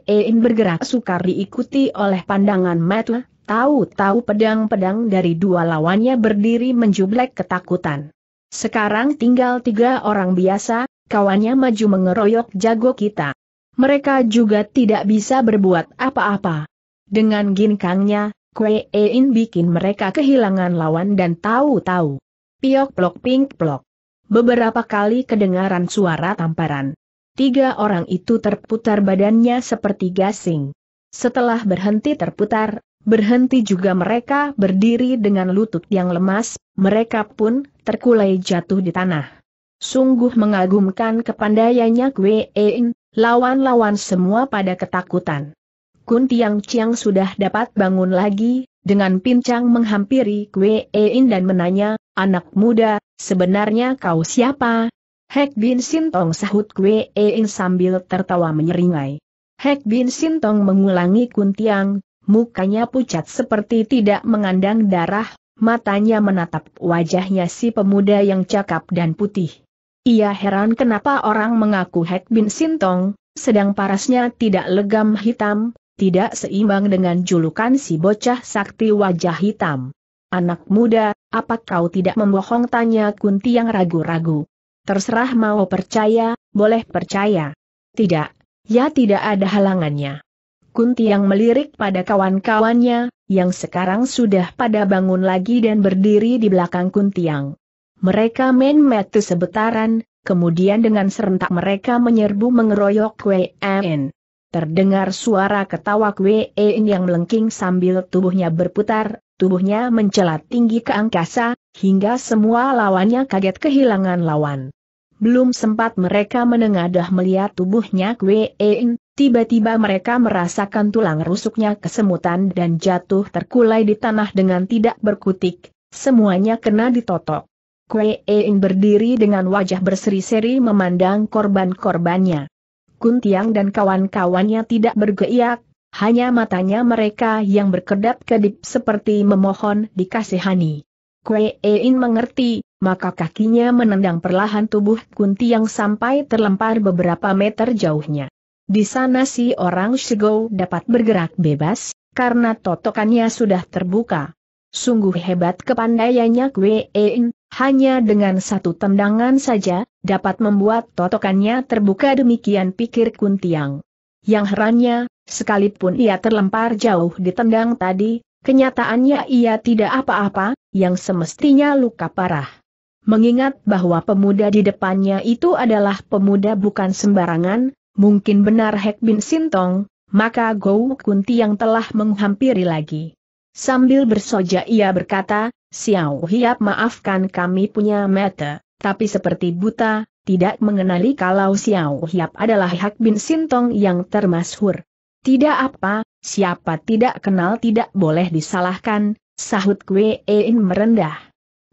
S1: Ein bergerak sukar diikuti oleh pandangan Matla, tahu-tahu pedang-pedang dari dua lawannya berdiri menjublek ketakutan. Sekarang tinggal tiga orang biasa, kawannya maju mengeroyok jago kita. Mereka juga tidak bisa berbuat apa-apa. Dengan ginkangnya, Ein bikin mereka kehilangan lawan dan tahu-tahu. Piok plok pink plok. Beberapa kali kedengaran suara tamparan. Tiga orang itu terputar badannya seperti gasing. Setelah berhenti terputar, berhenti juga mereka berdiri dengan lutut yang lemas, mereka pun terkulai jatuh di tanah. Sungguh mengagumkan kepandaiannya Kuein, lawan-lawan semua pada ketakutan. Kun Tiang Chiang sudah dapat bangun lagi, dengan pincang menghampiri Kuein dan menanya, anak muda, Sebenarnya kau siapa? Hek Bin Sintong sahut Kwe Eing sambil tertawa menyeringai. Hek Bin Sintong mengulangi kuntiang, mukanya pucat seperti tidak mengandang darah, matanya menatap wajahnya si pemuda yang cakap dan putih. Ia heran kenapa orang mengaku Hek Bin Sintong, sedang parasnya tidak legam hitam, tidak seimbang dengan julukan si bocah sakti wajah hitam. Anak muda, apa kau tidak membohong? Tanya Kunti yang ragu-ragu. Terserah mau percaya, boleh percaya. Tidak, ya tidak ada halangannya. Kunti yang melirik pada kawan-kawannya, yang sekarang sudah pada bangun lagi dan berdiri di belakang Kuntiang. Mereka metu sebetaran, kemudian dengan serentak mereka menyerbu mengeroyok WN. Terdengar suara ketawa Kwein yang melengking sambil tubuhnya berputar, tubuhnya mencelat tinggi ke angkasa, hingga semua lawannya kaget kehilangan lawan. Belum sempat mereka menengadah melihat tubuhnya Kwein, tiba-tiba mereka merasakan tulang rusuknya kesemutan dan jatuh terkulai di tanah dengan tidak berkutik, semuanya kena ditotok. Kwein berdiri dengan wajah berseri-seri memandang korban-korbannya. Kuntiang dan kawan-kawannya tidak bergeiak, hanya matanya mereka yang berkedap-kedip seperti memohon dikasihani. Kue In mengerti, maka kakinya menendang perlahan tubuh Kunti yang sampai terlempar beberapa meter jauhnya. Di sana si orang Shigou dapat bergerak bebas, karena totokannya sudah terbuka. Sungguh hebat kepandaiannya Kue In, hanya dengan satu tendangan saja, dapat membuat totokannya terbuka demikian pikir Kuntiang. Yang herannya, Sekalipun ia terlempar jauh di ditendang tadi, kenyataannya ia tidak apa-apa, yang semestinya luka parah. Mengingat bahwa pemuda di depannya itu adalah pemuda bukan sembarangan, mungkin benar Hek Bin Sintong, maka Gou Kunti yang telah menghampiri lagi. Sambil bersoja ia berkata, Xiao Hiap maafkan kami punya mata, tapi seperti buta, tidak mengenali kalau Xiao Hiap adalah Hek Bin Sintong yang termasuk. Tidak apa, siapa tidak kenal tidak boleh disalahkan, sahut Kwe In merendah.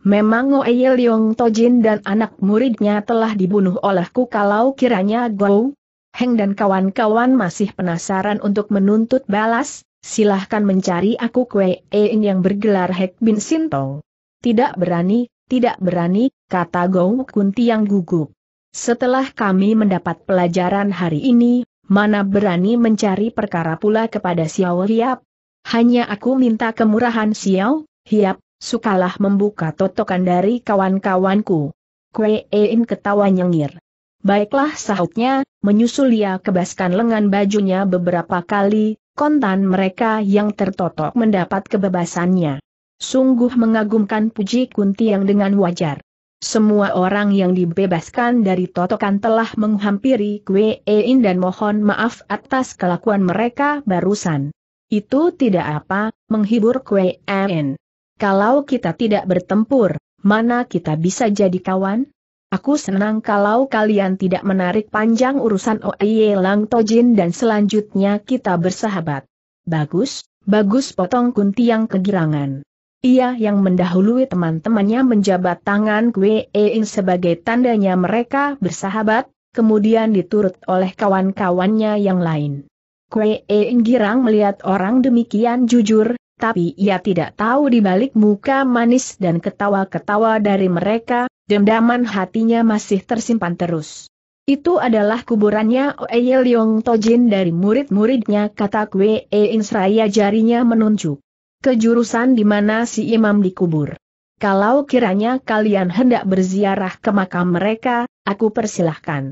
S1: Memang Oye Leong Tojin dan anak muridnya telah dibunuh olehku kalau kiranya Go Heng dan kawan-kawan masih penasaran untuk menuntut balas, silahkan mencari aku Kwe In yang bergelar Hek Bin Sintong. Tidak berani, tidak berani, kata Go Kunti yang gugup. Setelah kami mendapat pelajaran hari ini, mana berani mencari perkara pula kepada Xiao Hiap? Hanya aku minta kemurahan Xiao, Hiap, sukalah membuka totokan dari kawan-kawanku. Kue Ein ketawa nyengir. Baiklah sahutnya, menyusul ia kebaskan lengan bajunya beberapa kali, kontan mereka yang tertotok mendapat kebebasannya. Sungguh mengagumkan puji Kunti yang dengan wajar. Semua orang yang dibebaskan dari totokan telah menghampiri Kue In dan mohon maaf atas kelakuan mereka barusan. Itu tidak apa, menghibur Kue In. Kalau kita tidak bertempur, mana kita bisa jadi kawan? Aku senang kalau kalian tidak menarik panjang urusan Oye Lang Tojin dan selanjutnya kita bersahabat. Bagus, bagus potong yang kegirangan. Ia yang mendahului teman-temannya menjabat tangan Kuein sebagai tandanya mereka bersahabat, kemudian diturut oleh kawan-kawannya yang lain. Kuein girang melihat orang demikian jujur, tapi ia tidak tahu di balik muka manis dan ketawa-ketawa dari mereka, dendaman hatinya masih tersimpan terus. Itu adalah kuburannya Oeye Yong Tojin dari murid-muridnya kata Kuein seraya jarinya menunjuk ke jurusan di mana si imam dikubur. Kalau kiranya kalian hendak berziarah ke makam mereka, aku persilahkan.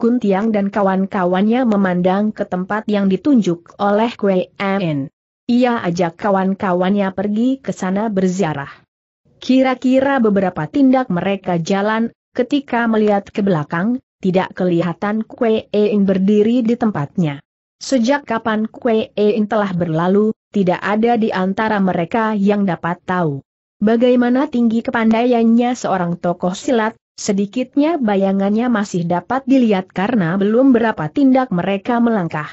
S1: Kuntiang dan kawan-kawannya memandang ke tempat yang ditunjuk oleh Kwe Ia ajak kawan-kawannya pergi ke sana berziarah. Kira-kira beberapa tindak mereka jalan, ketika melihat ke belakang, tidak kelihatan Kwe Eing berdiri di tempatnya. Sejak kapan Kwe Eing telah berlalu, tidak ada di antara mereka yang dapat tahu. Bagaimana tinggi kepandaiannya seorang tokoh silat, sedikitnya bayangannya masih dapat dilihat karena belum berapa tindak mereka melangkah.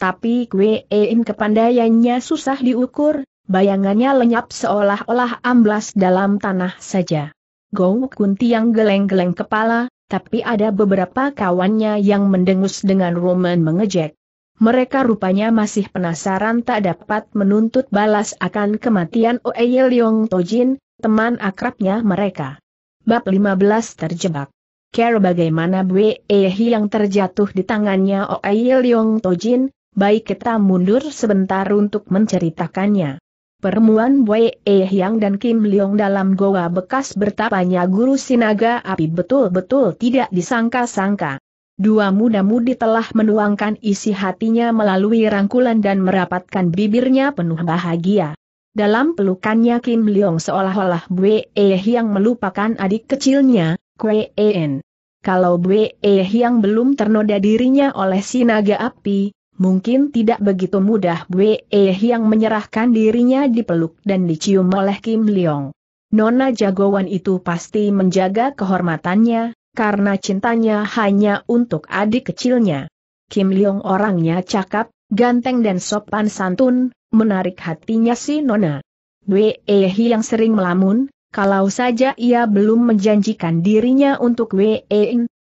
S1: Tapi Kwein kepandaiannya susah diukur, bayangannya lenyap seolah-olah amblas dalam tanah saja. Gong Kunti yang geleng-geleng kepala, tapi ada beberapa kawannya yang mendengus dengan Roman mengejek mereka rupanya masih penasaran tak dapat menuntut balas akan kematian Oeye Leong Tojin, teman akrabnya mereka. Bab 15 Terjebak Care bagaimana Bwe Ehi yang terjatuh di tangannya Oeye Leong Tojin, baik kita mundur sebentar untuk menceritakannya. Permuan Bwe Ehi Yang dan Kim Leong dalam goa bekas bertapanya guru sinaga api betul-betul tidak disangka-sangka. Dua muda-mudi telah menuangkan isi hatinya melalui rangkulan dan merapatkan bibirnya penuh bahagia. Dalam pelukannya Kim Leong seolah-olah Bu Eh yang melupakan adik kecilnya, Kwe En. Kalau Bu Eh yang belum ternoda dirinya oleh sinaga api, mungkin tidak begitu mudah Bu Eh yang menyerahkan dirinya dipeluk dan dicium oleh Kim Leong. Nona jagoan itu pasti menjaga kehormatannya, karena cintanya hanya untuk adik kecilnya. Kim Leong orangnya cakap, ganteng dan sopan santun, menarik hatinya si Nona. Wei yang sering melamun, kalau saja ia belum menjanjikan dirinya untuk Wei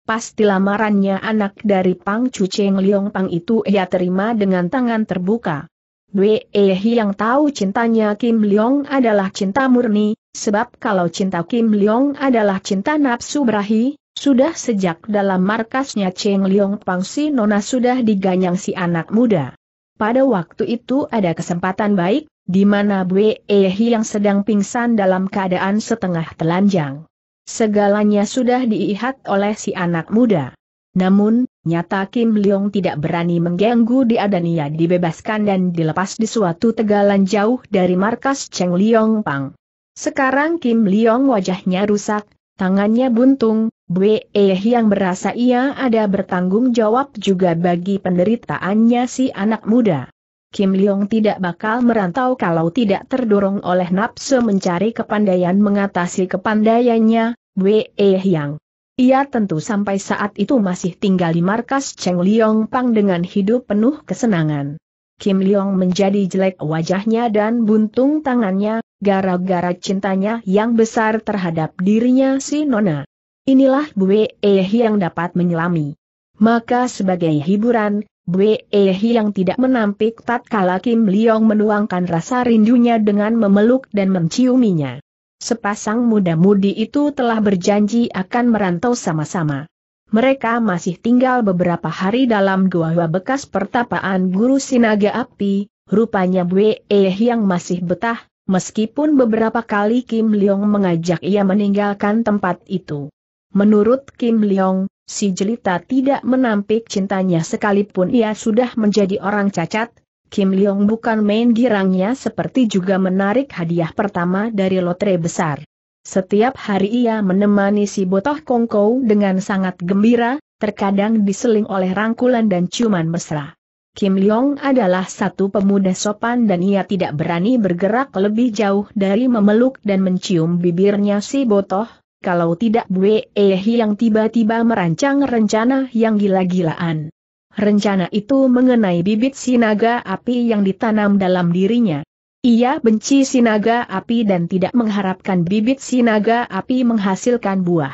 S1: pasti lamarannya anak dari Pang Cuceng Leong Pang itu ia terima dengan tangan terbuka. Wei Ehi yang tahu cintanya Kim Leong adalah cinta murni, sebab kalau cinta Kim Leong adalah cinta nafsu berahi, sudah sejak dalam markasnya Cheng Liong Pang si Nona sudah diganyang si anak muda. Pada waktu itu ada kesempatan baik, di mana Bwe Ehi yang sedang pingsan dalam keadaan setengah telanjang. Segalanya sudah diihat oleh si anak muda. Namun, nyata Kim Leong tidak berani mengganggu dia dan ia dibebaskan dan dilepas di suatu tegalan jauh dari markas Cheng Liong Pang. Sekarang Kim Leong wajahnya rusak, tangannya buntung, Bwe yang eh merasa ia ada bertanggung jawab juga bagi penderitaannya si anak muda. Kim Leong tidak bakal merantau kalau tidak terdorong oleh nafsu mencari kepandaian mengatasi kepandaiannya, Bwe Yang. Eh ia tentu sampai saat itu masih tinggal di markas Cheng Leong Pang dengan hidup penuh kesenangan. Kim Leong menjadi jelek wajahnya dan buntung tangannya, gara-gara cintanya yang besar terhadap dirinya si Nona. Inilah Bue Eh yang dapat menyelami. Maka sebagai hiburan, Bue Eh yang tidak menampik tatkala Kim Leong menuangkan rasa rindunya dengan memeluk dan menciuminya. Sepasang muda-mudi itu telah berjanji akan merantau sama-sama. Mereka masih tinggal beberapa hari dalam gua bekas pertapaan guru Sinaga Api, rupanya Bue Eh yang masih betah, Meskipun beberapa kali Kim Leong mengajak ia meninggalkan tempat itu. Menurut Kim Leong, si jelita tidak menampik cintanya sekalipun ia sudah menjadi orang cacat, Kim Leong bukan main girangnya seperti juga menarik hadiah pertama dari lotre besar. Setiap hari ia menemani si botoh kongkow dengan sangat gembira, terkadang diseling oleh rangkulan dan ciuman mesra. Kim Yong adalah satu pemuda sopan dan ia tidak berani bergerak lebih jauh dari memeluk dan mencium bibirnya si botoh, kalau tidak Bue Ehi yang tiba-tiba merancang rencana yang gila-gilaan. Rencana itu mengenai bibit sinaga api yang ditanam dalam dirinya. Ia benci sinaga api dan tidak mengharapkan bibit sinaga api menghasilkan buah.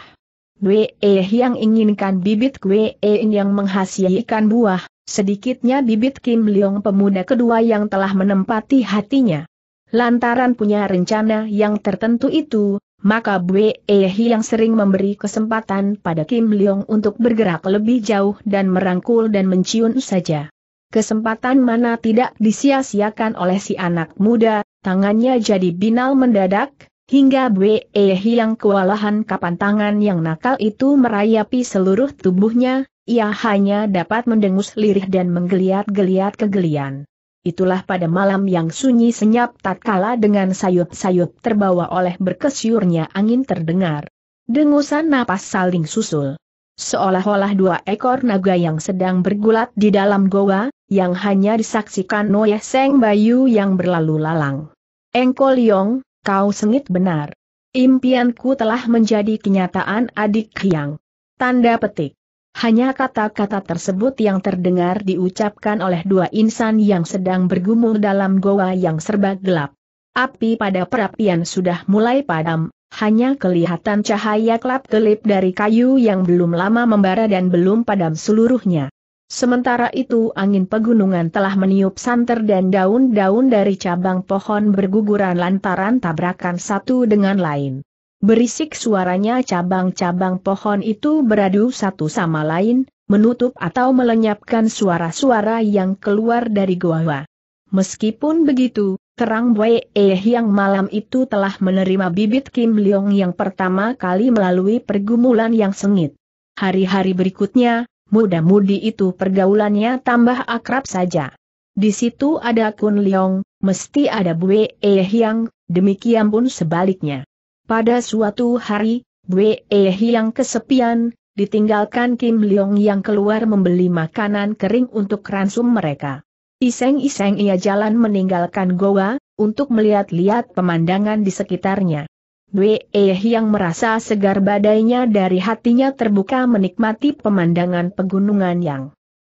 S1: Bue yang inginkan bibit Bue yang menghasilkan buah, Sedikitnya bibit Kim Leong pemuda kedua yang telah menempati hatinya. Lantaran punya rencana yang tertentu itu, maka Bue Ehi yang sering memberi kesempatan pada Kim Leong untuk bergerak lebih jauh dan merangkul dan mencium saja. Kesempatan mana tidak disia-siakan oleh si anak muda, tangannya jadi binal mendadak, hingga Bue Ehi yang kewalahan kapan tangan yang nakal itu merayapi seluruh tubuhnya, ia hanya dapat mendengus lirih dan menggeliat-geliat kegelian. Itulah pada malam yang sunyi senyap tatkala dengan sayup-sayup terbawa oleh berkesyurnya angin terdengar. Dengusan napas saling susul. Seolah-olah dua ekor naga yang sedang bergulat di dalam goa, yang hanya disaksikan Noya Seng Bayu yang berlalu lalang. Engko Liong, kau sengit benar. Impianku telah menjadi kenyataan adik Hyang. Tanda petik. Hanya kata-kata tersebut yang terdengar diucapkan oleh dua insan yang sedang bergumul dalam goa yang serba gelap. Api pada perapian sudah mulai padam, hanya kelihatan cahaya kelap-kelip dari kayu yang belum lama membara dan belum padam seluruhnya. Sementara itu angin pegunungan telah meniup santer dan daun-daun dari cabang pohon berguguran lantaran tabrakan satu dengan lain. Berisik suaranya cabang-cabang pohon itu beradu satu sama lain, menutup atau melenyapkan suara-suara yang keluar dari goa. Meskipun begitu, terang Wei Eh yang malam itu telah menerima bibit Kim Leong yang pertama kali melalui pergumulan yang sengit. Hari-hari berikutnya, muda-mudi itu pergaulannya tambah akrab saja. Di situ ada Kun Leong, mesti ada Wei Eh yang, demikian pun sebaliknya. Pada suatu hari, Bwe yang kesepian, ditinggalkan Kim Leong yang keluar membeli makanan kering untuk ransum mereka. Iseng-iseng ia jalan meninggalkan goa, untuk melihat-lihat pemandangan di sekitarnya. Bwe yang merasa segar badainya dari hatinya terbuka menikmati pemandangan pegunungan yang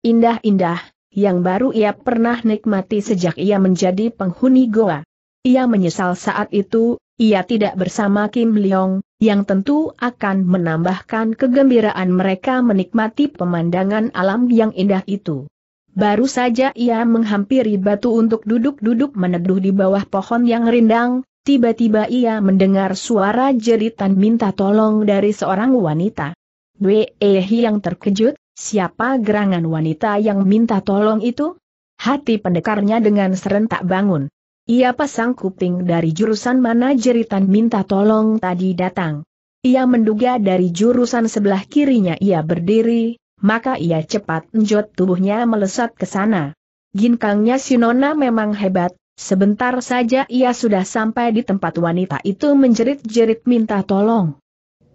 S1: indah-indah, yang baru ia pernah nikmati sejak ia menjadi penghuni goa. Ia menyesal saat itu, ia tidak bersama Kim Leong, yang tentu akan menambahkan kegembiraan mereka menikmati pemandangan alam yang indah itu. Baru saja ia menghampiri batu untuk duduk-duduk meneduh di bawah pohon yang rindang, tiba-tiba ia mendengar suara jeritan minta tolong dari seorang wanita. Weehi yang terkejut, siapa gerangan wanita yang minta tolong itu? Hati pendekarnya dengan serentak bangun. Ia pasang kuping dari jurusan mana jeritan minta tolong tadi datang. Ia menduga dari jurusan sebelah kirinya ia berdiri, maka ia cepat njot tubuhnya melesat ke sana. Ginkangnya Sinona memang hebat, sebentar saja ia sudah sampai di tempat wanita itu menjerit-jerit minta tolong.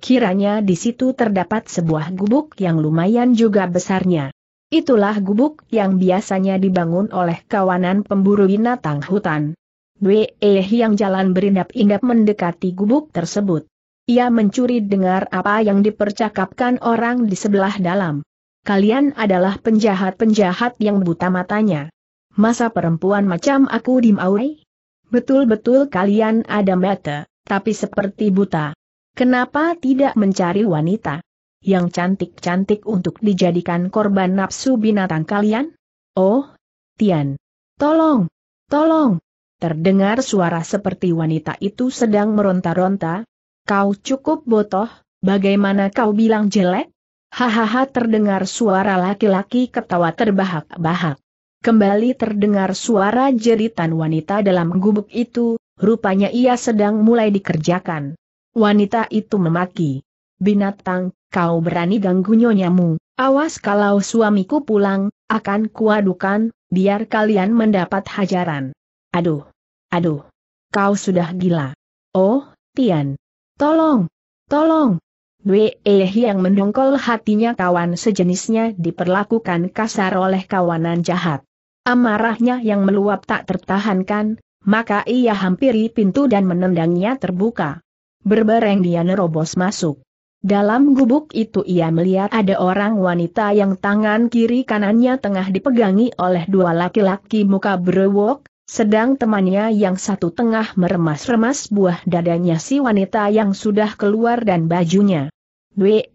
S1: Kiranya di situ terdapat sebuah gubuk yang lumayan juga besarnya. Itulah gubuk yang biasanya dibangun oleh kawanan pemburu binatang hutan. Dwe eh, yang jalan berindap-indap mendekati gubuk tersebut. Ia mencuri dengar apa yang dipercakapkan orang di sebelah dalam. Kalian adalah penjahat-penjahat yang buta matanya. Masa perempuan macam aku di dimaui? Betul-betul kalian ada mata, tapi seperti buta. Kenapa tidak mencari wanita? Yang cantik-cantik untuk dijadikan korban nafsu binatang kalian? Oh, Tian. Tolong, tolong, Terdengar suara seperti wanita itu sedang meronta-ronta. Kau cukup botoh, bagaimana kau bilang jelek? Hahaha terdengar suara laki-laki ketawa terbahak-bahak. Kembali terdengar suara jeritan wanita dalam gubuk itu, rupanya ia sedang mulai dikerjakan. Wanita itu memaki. Binatang, kau berani ganggu nyonyamu, awas kalau suamiku pulang, akan kuadukan, biar kalian mendapat hajaran. Aduh, Aduh! Kau sudah gila. Oh, Tian. Tolong! Tolong! Weh yang mendongkol hatinya kawan sejenisnya diperlakukan kasar oleh kawanan jahat. Amarahnya yang meluap tak tertahankan, maka ia hampiri pintu dan menendangnya terbuka. Berbareng dia nerobos masuk. Dalam gubuk itu ia melihat ada orang wanita yang tangan kiri kanannya tengah dipegangi oleh dua laki-laki muka berewok, sedang temannya yang satu tengah meremas-remas buah dadanya si wanita yang sudah keluar dan bajunya. Wei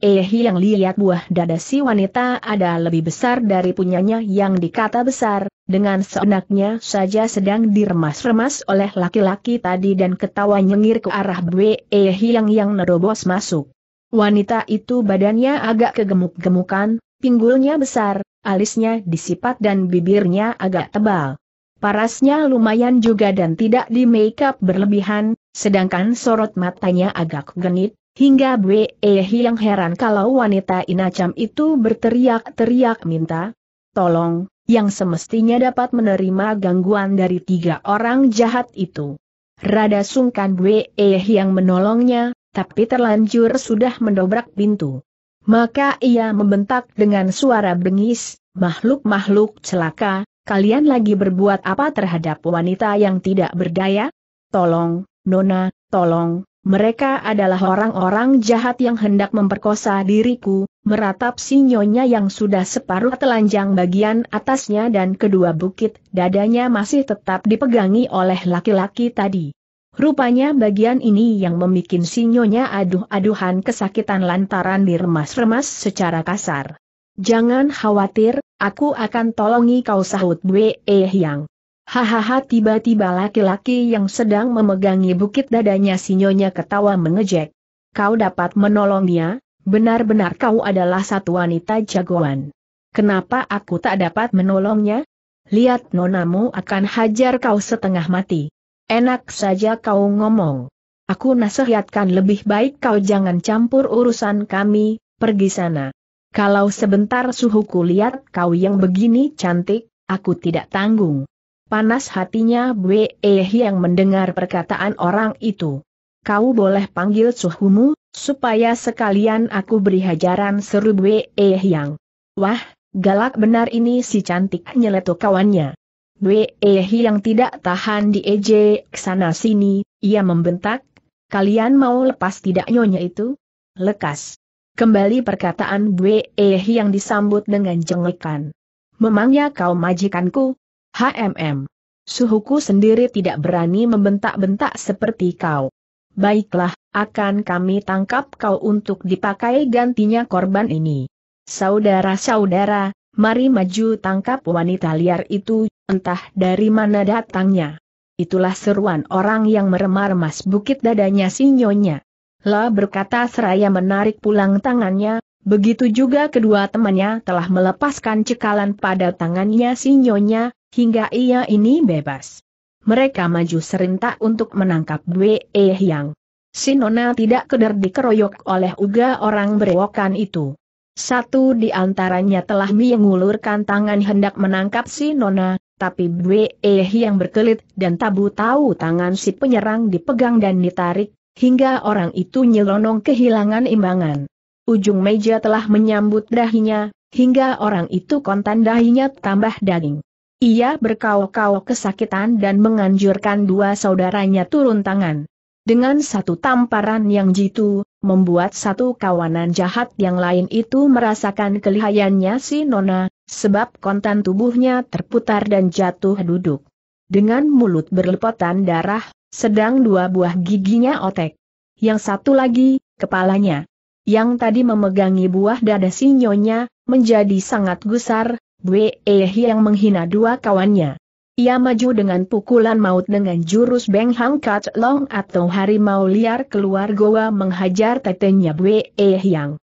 S1: yang lihat buah dada si wanita ada lebih besar dari punyanya yang dikata besar, dengan seenaknya saja sedang diremas-remas oleh laki-laki tadi dan ketawa nyengir ke arah Wei yang yang nerobos masuk. Wanita itu badannya agak kegemuk-gemukan, pinggulnya besar, alisnya disipat dan bibirnya agak tebal. Parasnya lumayan juga dan tidak di make up berlebihan, sedangkan sorot matanya agak genit, hingga Bwe yang e heran kalau wanita inacam itu berteriak-teriak minta, tolong, yang semestinya dapat menerima gangguan dari tiga orang jahat itu. Rada sungkan Bwe e yang menolongnya, tapi terlanjur sudah mendobrak pintu. Maka ia membentak dengan suara bengis, makhluk-makhluk celaka, kalian lagi berbuat apa terhadap wanita yang tidak berdaya? Tolong, Nona, tolong, mereka adalah orang-orang jahat yang hendak memperkosa diriku, meratap sinyonya yang sudah separuh telanjang bagian atasnya dan kedua bukit dadanya masih tetap dipegangi oleh laki-laki tadi. Rupanya bagian ini yang memikin sinyonya aduh-aduhan kesakitan lantaran diremas-remas secara kasar. Jangan khawatir, Aku akan tolongi kau sahut Bwe Yang. Hahaha tiba-tiba laki-laki yang sedang memegangi bukit dadanya sinyonya ketawa mengejek. Kau dapat menolongnya, benar-benar kau adalah satu wanita jagoan. Kenapa aku tak dapat menolongnya? Lihat nonamu akan hajar kau setengah mati. Enak saja kau ngomong. Aku nasihatkan lebih baik kau jangan campur urusan kami, pergi sana. Kalau sebentar suhuku lihat kau yang begini cantik, aku tidak tanggung. Panas hatinya Bwe yang mendengar perkataan orang itu. Kau boleh panggil suhumu, supaya sekalian aku beri hajaran seru Bwe yang. Wah, galak benar ini si cantik nyeletuk kawannya. Bwe yang tidak tahan diejek sana sini, ia membentak, kalian mau lepas tidak nyonya itu? Lekas. Kembali perkataan Bwe eh yang disambut dengan jengekan. Memangnya kau majikanku? HMM. Suhuku sendiri tidak berani membentak-bentak seperti kau. Baiklah, akan kami tangkap kau untuk dipakai gantinya korban ini. Saudara-saudara, mari maju tangkap wanita liar itu, entah dari mana datangnya. Itulah seruan orang yang meremar mas bukit dadanya sinyonya. La berkata seraya menarik pulang tangannya, begitu juga kedua temannya telah melepaskan cekalan pada tangannya si nyonya, hingga ia ini bebas. Mereka maju serentak untuk menangkap Wei Yang. Si Nona tidak keder dikeroyok oleh uga orang berewokan itu. Satu di antaranya telah mengulurkan tangan hendak menangkap si Nona, tapi Bwee yang berkelit dan tabu tahu tangan si penyerang dipegang dan ditarik, hingga orang itu nyelonong kehilangan imbangan. Ujung meja telah menyambut dahinya, hingga orang itu kontan dahinya tambah daging. Ia berkau-kau kesakitan dan menganjurkan dua saudaranya turun tangan. Dengan satu tamparan yang jitu, membuat satu kawanan jahat yang lain itu merasakan kelihayannya si Nona, sebab kontan tubuhnya terputar dan jatuh duduk. Dengan mulut berlepotan darah, sedang dua buah giginya otek. Yang satu lagi, kepalanya. Yang tadi memegangi buah dada sinyonya, menjadi sangat gusar, Bwe yang menghina dua kawannya. Ia maju dengan pukulan maut dengan jurus Beng Hang Kat Long atau harimau liar keluar goa menghajar tetenya Bwe Yang.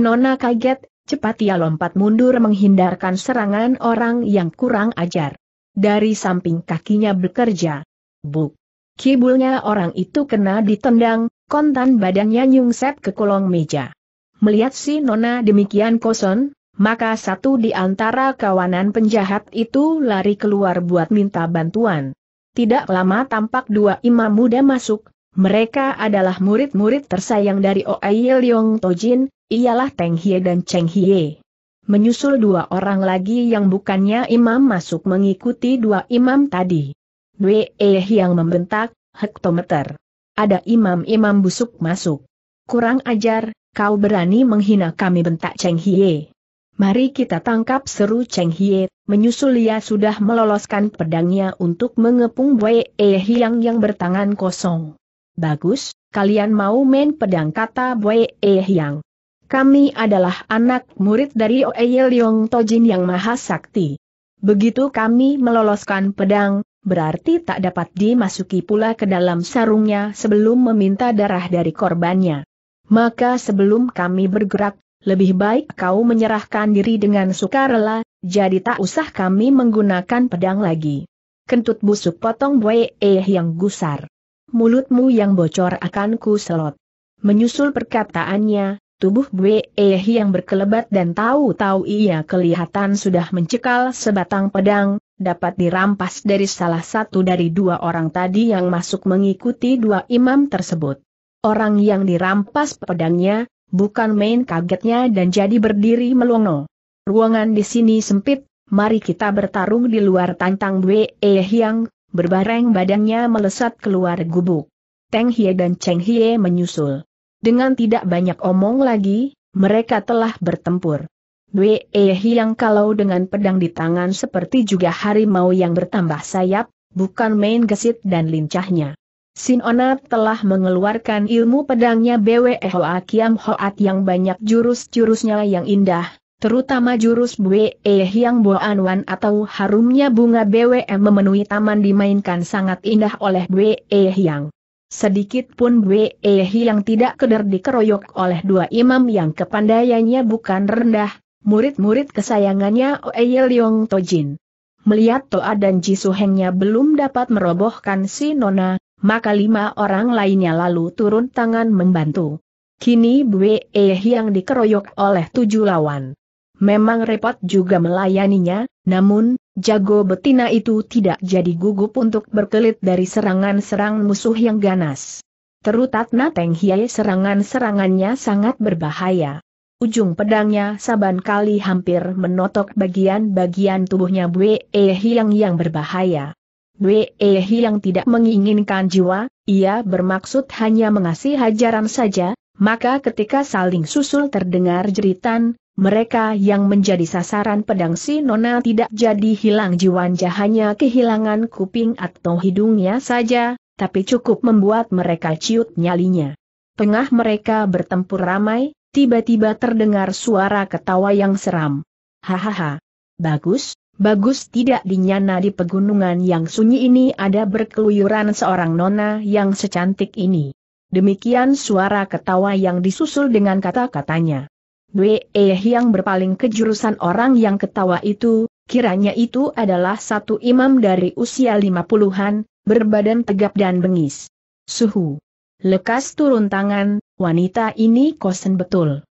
S1: Nona kaget, cepat ia lompat mundur menghindarkan serangan orang yang kurang ajar. Dari samping kakinya bekerja. Buk. Kibulnya orang itu kena ditendang, kontan badannya nyungsep ke kolong meja. Melihat si nona demikian kosong, maka satu di antara kawanan penjahat itu lari keluar buat minta bantuan. Tidak lama tampak dua imam muda masuk, mereka adalah murid-murid tersayang dari Oai Leong Tojin, ialah Teng Hie dan Cheng Hie. Menyusul dua orang lagi yang bukannya imam masuk mengikuti dua imam tadi. Beh yang membentak, hektometer. Ada imam-imam busuk masuk. Kurang ajar, kau berani menghina kami bentak Cheng Hie. Mari kita tangkap seru Cheng Hie, menyusul ia sudah meloloskan pedangnya untuk mengepung Wei Hiang yang bertangan kosong. Bagus, kalian mau main pedang kata Wei yang. Kami adalah anak murid dari Oeye Leong Tojin yang maha sakti. Begitu kami meloloskan pedang, berarti tak dapat dimasuki pula ke dalam sarungnya sebelum meminta darah dari korbannya. Maka sebelum kami bergerak, lebih baik kau menyerahkan diri dengan sukarela, jadi tak usah kami menggunakan pedang lagi. Kentut busuk potong eh yang gusar. Mulutmu yang bocor akan ku selot. Menyusul perkataannya, tubuh eh yang berkelebat dan tahu-tahu ia kelihatan sudah mencekal sebatang pedang, dapat dirampas dari salah satu dari dua orang tadi yang masuk mengikuti dua imam tersebut. Orang yang dirampas pedangnya, bukan main kagetnya dan jadi berdiri melongo. Ruangan di sini sempit, mari kita bertarung di luar tantang Wei e Hyang, berbareng badannya melesat keluar gubuk. Teng Hie dan Cheng Hie menyusul. Dengan tidak banyak omong lagi, mereka telah bertempur. Dwe Hiang kalau dengan pedang di tangan seperti juga harimau yang bertambah sayap, bukan main gesit dan lincahnya. Sin Ona telah mengeluarkan ilmu pedangnya Bwe Hoa Kiam Hoat yang banyak jurus-jurusnya yang indah, terutama jurus Bwe Hiang Boan Wan atau harumnya bunga Bwe memenuhi taman dimainkan sangat indah oleh Bwe Hiang. Sedikit pun Bwe Hiang tidak keder dikeroyok oleh dua imam yang kepandaiannya bukan rendah, Murid-murid kesayangannya Oeye Leong Tojin. Melihat Toa dan Jisuhengnya belum dapat merobohkan si Nona, maka lima orang lainnya lalu turun tangan membantu. Kini Bue yang e dikeroyok oleh tujuh lawan. Memang repot juga melayaninya, namun, jago betina itu tidak jadi gugup untuk berkelit dari serangan-serang musuh yang ganas. Terutat Nateng Hiai serangan-serangannya sangat berbahaya. Ujung pedangnya saban kali hampir menotok bagian-bagian tubuhnya Bwe e Hiang yang berbahaya. Bwe e Hiang tidak menginginkan jiwa, ia bermaksud hanya mengasih hajaran saja, maka ketika saling susul terdengar jeritan, mereka yang menjadi sasaran pedang si Nona tidak jadi hilang jiwanya hanya kehilangan kuping atau hidungnya saja, tapi cukup membuat mereka ciut nyalinya. Tengah mereka bertempur ramai, tiba-tiba terdengar suara ketawa yang seram. Hahaha. Bagus, bagus tidak dinyana di pegunungan yang sunyi ini ada berkeluyuran seorang nona yang secantik ini. Demikian suara ketawa yang disusul dengan kata-katanya. Weh yang berpaling ke jurusan orang yang ketawa itu, kiranya itu adalah satu imam dari usia lima puluhan, berbadan tegap dan bengis. Suhu. Lekas turun tangan, wanita ini kosen betul.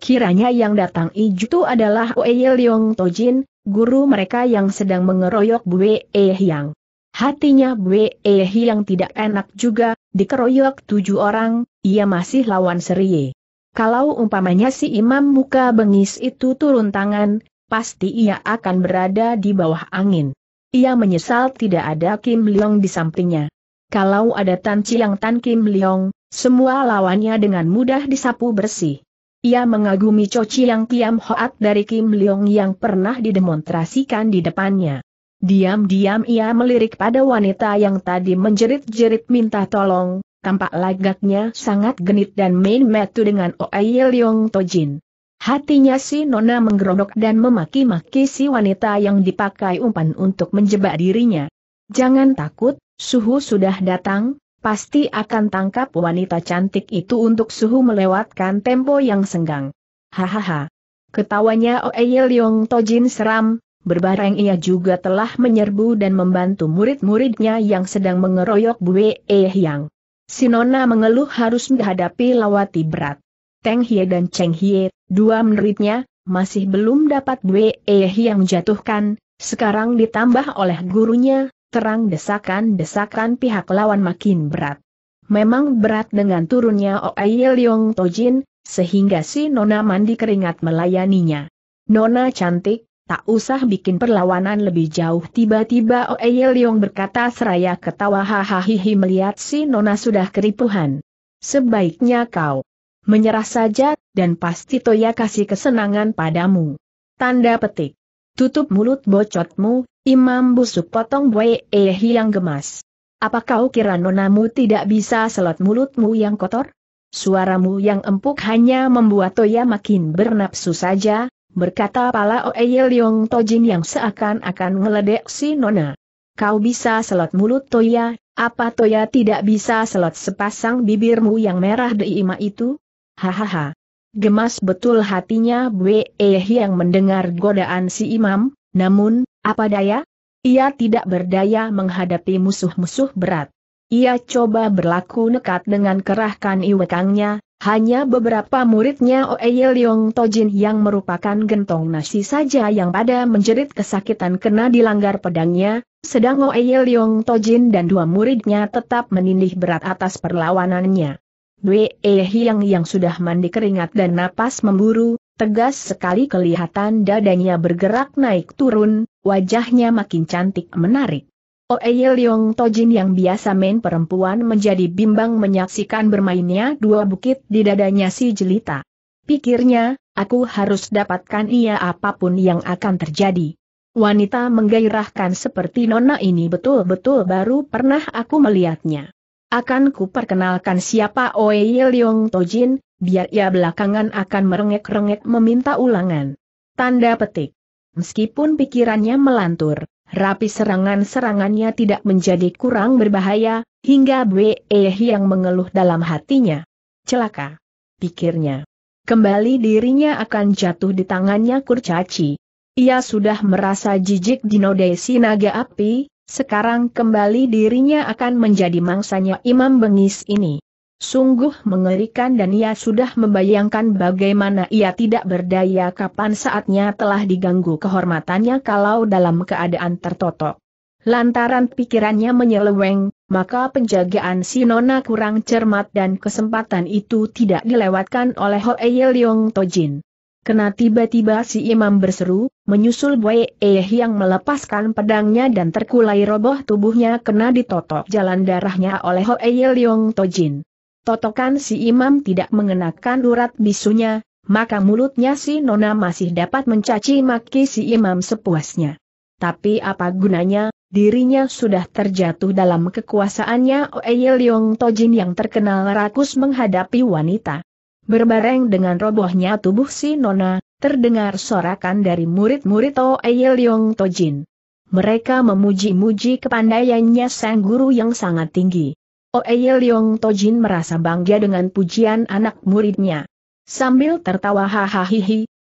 S1: Kiranya yang datang itu adalah Oye Leong Tojin, guru mereka yang sedang mengeroyok Bue E Hyang. Hatinya Bue E Hyang tidak enak juga, dikeroyok tujuh orang, ia masih lawan seri Kalau umpamanya si imam muka bengis itu turun tangan, pasti ia akan berada di bawah angin. Ia menyesal tidak ada Kim Leong di sampingnya. Kalau ada Tan Chiang Tan Kim Leong, semua lawannya dengan mudah disapu bersih. Ia mengagumi Coci yang Kiam Hoat dari Kim Leong yang pernah didemonstrasikan di depannya. Diam-diam ia melirik pada wanita yang tadi menjerit-jerit minta tolong, tampak lagaknya sangat genit dan main metu dengan Oye Leong Tojin. Hatinya si Nona menggerodok dan memaki-maki si wanita yang dipakai umpan untuk menjebak dirinya. Jangan takut, suhu sudah datang, pasti akan tangkap wanita cantik itu untuk suhu melewatkan tempo yang senggang. Hahaha. Ketawanya Oei Leong Tojin seram, berbareng ia juga telah menyerbu dan membantu murid-muridnya yang sedang mengeroyok Bue E Hyang. Sinona mengeluh harus menghadapi lawati berat. Teng Hie dan Cheng Hie, dua muridnya, masih belum dapat Bue E Hyang jatuhkan, sekarang ditambah oleh gurunya, terang desakan-desakan pihak lawan makin berat. Memang berat dengan turunnya Oei Leong Tojin, sehingga si Nona mandi keringat melayaninya. Nona cantik, tak usah bikin perlawanan lebih jauh tiba-tiba Oei Leong berkata seraya ketawa hahaha melihat si Nona sudah keripuhan. Sebaiknya kau menyerah saja, dan pasti Toya kasih kesenangan padamu. Tanda petik. Tutup mulut bocotmu, imam busuk potong Bwe eh yang gemas. Apa kau kira nonamu tidak bisa selot mulutmu yang kotor? Suaramu yang empuk hanya membuat Toya makin bernapsu saja, berkata pala Oeye Leong Tojin yang seakan-akan ngeledek si Nona. Kau bisa selot mulut Toya, apa Toya tidak bisa selot sepasang bibirmu yang merah di ima itu? Hahaha. Gemas betul hatinya Bwe yang mendengar godaan si imam, namun, apa daya? Ia tidak berdaya menghadapi musuh-musuh berat. Ia coba berlaku nekat dengan kerahkan iwekangnya, hanya beberapa muridnya Oeye Leong Tojin yang merupakan gentong nasi saja yang pada menjerit kesakitan kena dilanggar pedangnya, sedang Oeye Leong Tojin dan dua muridnya tetap menindih berat atas perlawanannya. Dwe e eh Hiang yang sudah mandi keringat dan napas memburu, tegas sekali kelihatan dadanya bergerak naik turun, wajahnya makin cantik menarik. Oeye oh Leong Tojin yang biasa main perempuan menjadi bimbang menyaksikan bermainnya dua bukit di dadanya si jelita. Pikirnya, aku harus dapatkan ia apapun yang akan terjadi. Wanita menggairahkan seperti nona ini betul-betul baru pernah aku melihatnya. Akan kuperkenalkan siapa Oe Leong Tojin, biar ia belakangan akan merengek-rengek meminta ulangan. Tanda petik. Meskipun pikirannya melantur, rapi serangan-serangannya tidak menjadi kurang berbahaya, hingga Bwe eh yang mengeluh dalam hatinya. Celaka. Pikirnya. Kembali dirinya akan jatuh di tangannya kurcaci. Ia sudah merasa jijik dinodai si naga api, sekarang kembali dirinya akan menjadi mangsanya imam bengis ini. Sungguh mengerikan dan ia sudah membayangkan bagaimana ia tidak berdaya kapan saatnya telah diganggu kehormatannya kalau dalam keadaan tertotok. Lantaran pikirannya menyeleweng, maka penjagaan si Nona kurang cermat dan kesempatan itu tidak dilewatkan oleh Hoeye Leong Tojin. Kena tiba-tiba si imam berseru, menyusul Boye Eh yang melepaskan pedangnya dan terkulai roboh tubuhnya kena ditotok jalan darahnya oleh Ho Hoe Leong Tojin. Totokan si imam tidak mengenakan urat bisunya, maka mulutnya si nona masih dapat mencaci maki si imam sepuasnya. Tapi apa gunanya, dirinya sudah terjatuh dalam kekuasaannya Oeye Leong Tojin yang terkenal rakus menghadapi wanita. Berbareng dengan robohnya tubuh si nona, terdengar sorakan dari murid-murid Toei oh Leong Tojin. Mereka memuji-muji kepandaiannya sang guru yang sangat tinggi. Oei oh Leong Tojin merasa bangga dengan pujian anak muridnya. Sambil tertawa hahaha,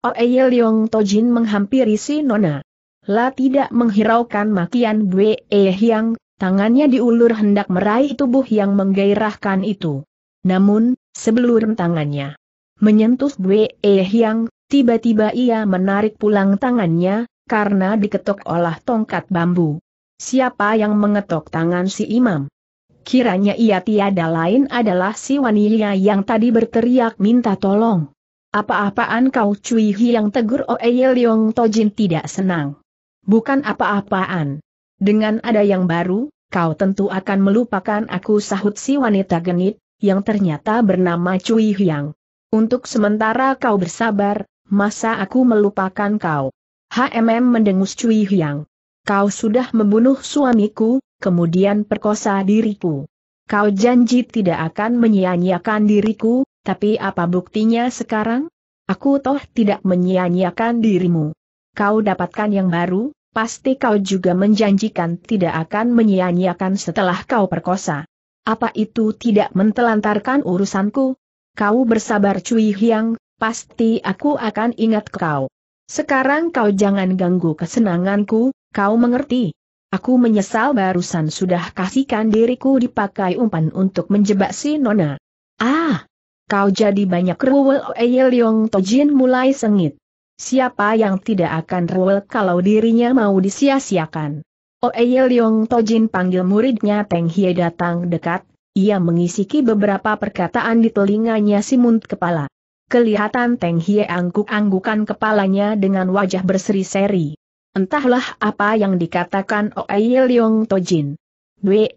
S1: Oei oh Leong Tojin menghampiri si Nona. La tidak menghiraukan makian Bue Ehyang, Hyang, tangannya diulur hendak meraih tubuh yang menggairahkan itu. Namun, sebelum tangannya menyentuh Bue Ehyang. Hyang, Tiba-tiba ia menarik pulang tangannya, karena diketok oleh tongkat bambu. Siapa yang mengetok tangan si imam? Kiranya ia tiada lain adalah si wanita yang tadi berteriak minta tolong. Apa-apaan kau cuy yang tegur Oeye Leong Tojin tidak senang. Bukan apa-apaan. Dengan ada yang baru, kau tentu akan melupakan aku sahut si wanita genit, yang ternyata bernama Cui Hyang. Untuk sementara kau bersabar, masa aku melupakan kau? HMM mendengus Cui Hyang. Kau sudah membunuh suamiku, kemudian perkosa diriku. Kau janji tidak akan menyia-nyiakan diriku, tapi apa buktinya sekarang? Aku toh tidak menyia-nyiakan dirimu. Kau dapatkan yang baru, pasti kau juga menjanjikan tidak akan menyia-nyiakan setelah kau perkosa. Apa itu tidak mentelantarkan urusanku? Kau bersabar Cui Hyang, pasti aku akan ingat kau. Sekarang kau jangan ganggu kesenanganku, kau mengerti? Aku menyesal barusan sudah kasihkan diriku dipakai umpan untuk menjebak si Nona. Ah, kau jadi banyak ruwel Oh Yong Tojin mulai sengit. Siapa yang tidak akan ruwel kalau dirinya mau disia-siakan? Oh Yong Tojin panggil muridnya Teng Hie datang dekat, ia mengisiki beberapa perkataan di telinganya si Munt Kepala kelihatan Teng Hie angguk-anggukan kepalanya dengan wajah berseri-seri. Entahlah apa yang dikatakan Oei Leong Tojin. Wei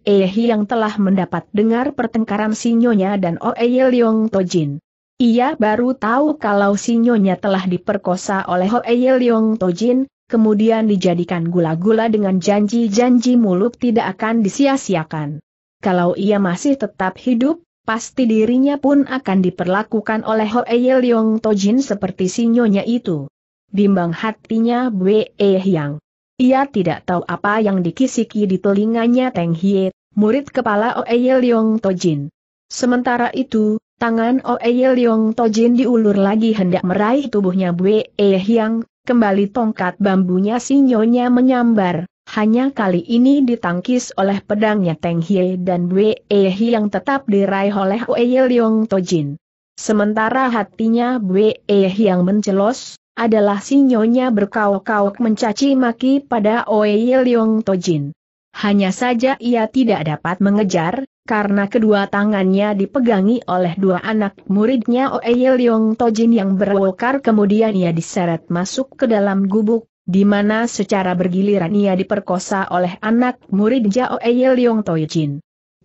S1: yang telah mendapat dengar pertengkaran sinyonya dan Oei Leong Tojin. Ia baru tahu kalau sinyonya telah diperkosa oleh Oei Leong Tojin, kemudian dijadikan gula-gula dengan janji-janji mulut tidak akan disia-siakan. Kalau ia masih tetap hidup, pasti dirinya pun akan diperlakukan oleh Hoeye Leong Tojin seperti sinyonya itu. Bimbang hatinya Bwe Hyang. Ia tidak tahu apa yang dikisiki di telinganya Teng Hie, murid kepala Oeye Leong Tojin. Sementara itu, tangan Oeye Leong Tojin diulur lagi hendak meraih tubuhnya Bwe Hyang. kembali tongkat bambunya sinyonya menyambar, hanya kali ini ditangkis oleh pedangnya Teng Hie dan Wei Ehi yang tetap diraih oleh Wei Leong Tojin. Sementara hatinya Wei Ehi yang mencelos, adalah sinyonya berkauk-kauk mencaci maki pada Wei Leong Tojin. Hanya saja ia tidak dapat mengejar, karena kedua tangannya dipegangi oleh dua anak muridnya Wei Leong Tojin yang berwokar kemudian ia diseret masuk ke dalam gubuk, di mana secara bergiliran ia diperkosa oleh anak murid Jao Eye Leong Toi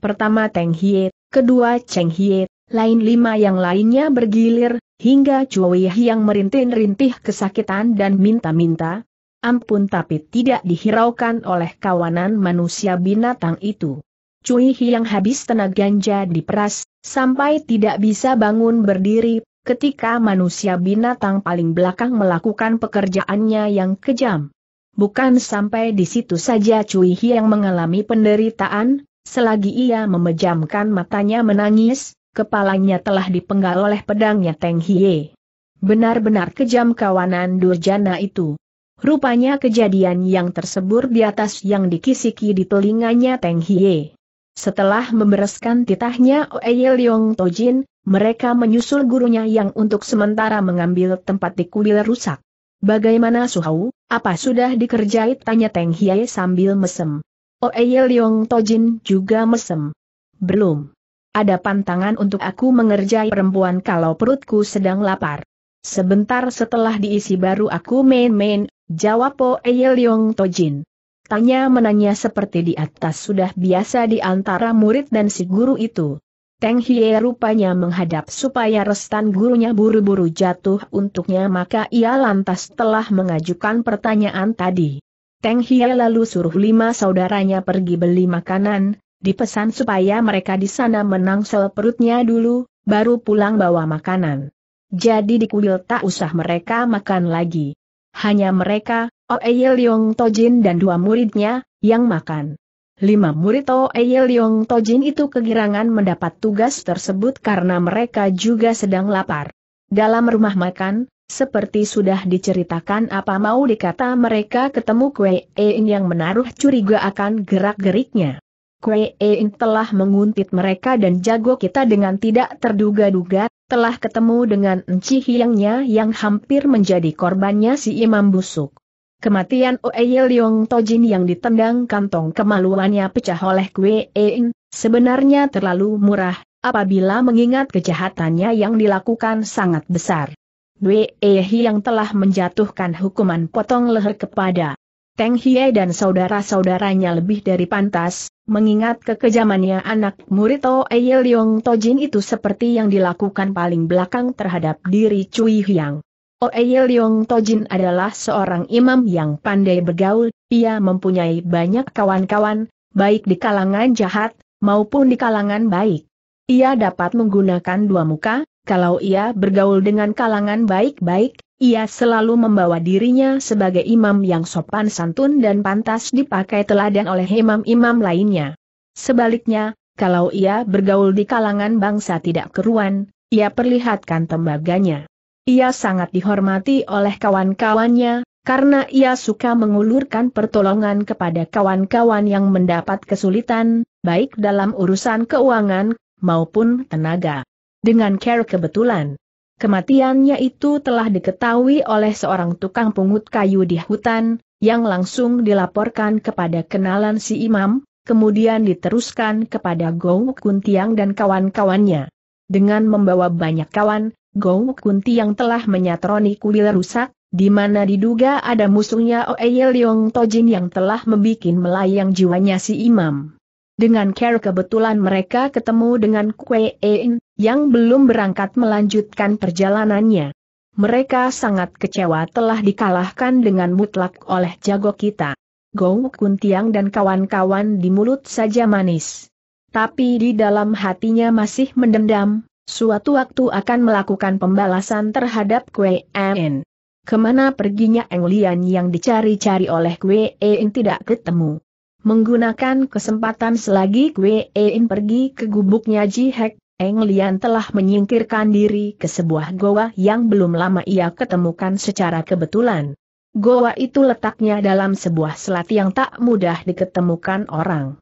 S1: Pertama Teng Hie, kedua Cheng Hie, lain lima yang lainnya bergilir, hingga Cui yang merintih-rintih kesakitan dan minta-minta. Ampun tapi tidak dihiraukan oleh kawanan manusia binatang itu. Cui yang habis tenaganya diperas, sampai tidak bisa bangun berdiri, ketika manusia binatang paling belakang melakukan pekerjaannya yang kejam. Bukan sampai di situ saja Cui yang mengalami penderitaan, selagi ia memejamkan matanya menangis, kepalanya telah dipenggal oleh pedangnya Teng Hie. Benar-benar kejam kawanan Durjana itu. Rupanya kejadian yang tersebut di atas yang dikisiki di telinganya Teng Hie. Setelah membereskan titahnya Oeye Leong Tojin, mereka menyusul gurunya yang untuk sementara mengambil tempat di kuil rusak. Bagaimana Suhau, apa sudah dikerjai tanya Teng Hiai sambil mesem. Oeye oh, Leong Tojin juga mesem. Belum. Ada pantangan untuk aku mengerjai perempuan kalau perutku sedang lapar. Sebentar setelah diisi baru aku main-main, jawab Oeye oh, Leong Tojin. Tanya menanya seperti di atas sudah biasa di antara murid dan si guru itu. Teng Hye rupanya menghadap supaya restan gurunya buru-buru jatuh untuknya maka ia lantas telah mengajukan pertanyaan tadi. Teng Hye lalu suruh lima saudaranya pergi beli makanan, dipesan supaya mereka di sana menangsel perutnya dulu, baru pulang bawa makanan. Jadi di kuil tak usah mereka makan lagi. Hanya mereka, Oeye oh Leong Tojin dan dua muridnya, yang makan. Lima murid Toei Leong Tojin itu kegirangan mendapat tugas tersebut karena mereka juga sedang lapar. Dalam rumah makan, seperti sudah diceritakan apa mau dikata mereka ketemu Kue Ein yang menaruh curiga akan gerak-geriknya. Kue Ein telah menguntit mereka dan jago kita dengan tidak terduga-duga, telah ketemu dengan Enci Hiangnya yang hampir menjadi korbannya si imam busuk. Kematian Oeye Leong Tojin yang ditendang kantong kemaluannya pecah oleh Kue Ein, sebenarnya terlalu murah, apabila mengingat kejahatannya yang dilakukan sangat besar. Kue Ehi yang telah menjatuhkan hukuman potong leher kepada Teng Hie dan saudara-saudaranya lebih dari pantas, mengingat kekejamannya anak murid Oeye Leong Tojin itu seperti yang dilakukan paling belakang terhadap diri Cui Hyang. Oeye oh, Leong Tojin adalah seorang imam yang pandai bergaul, ia mempunyai banyak kawan-kawan, baik di kalangan jahat, maupun di kalangan baik. Ia dapat menggunakan dua muka, kalau ia bergaul dengan kalangan baik-baik, ia selalu membawa dirinya sebagai imam yang sopan santun dan pantas dipakai teladan oleh imam-imam lainnya. Sebaliknya, kalau ia bergaul di kalangan bangsa tidak keruan, ia perlihatkan tembaganya. Ia sangat dihormati oleh kawan-kawannya, karena ia suka mengulurkan pertolongan kepada kawan-kawan yang mendapat kesulitan, baik dalam urusan keuangan, maupun tenaga. Dengan care kebetulan. Kematiannya itu telah diketahui oleh seorang tukang pungut kayu di hutan, yang langsung dilaporkan kepada kenalan si imam, kemudian diteruskan kepada Gou Kuntiang dan kawan-kawannya. Dengan membawa banyak kawan, Gou Kunti yang telah menyatroni kuil rusak, di mana diduga ada musuhnya Oeye Leong Tojin yang telah membuat melayang jiwanya si imam. Dengan care kebetulan mereka ketemu dengan Kue yang belum berangkat melanjutkan perjalanannya. Mereka sangat kecewa telah dikalahkan dengan mutlak oleh jago kita. Gou Kuntiang dan kawan-kawan di mulut saja manis. Tapi di dalam hatinya masih mendendam, Suatu waktu akan melakukan pembalasan terhadap Kue En. Kemana perginya Eng Lian yang dicari-cari oleh Kue En tidak ketemu. Menggunakan kesempatan selagi Kue En pergi ke gubuknya Ji Hek, Eng Lian telah menyingkirkan diri ke sebuah goa yang belum lama ia ketemukan secara kebetulan. Goa itu letaknya dalam sebuah selat yang tak mudah diketemukan orang.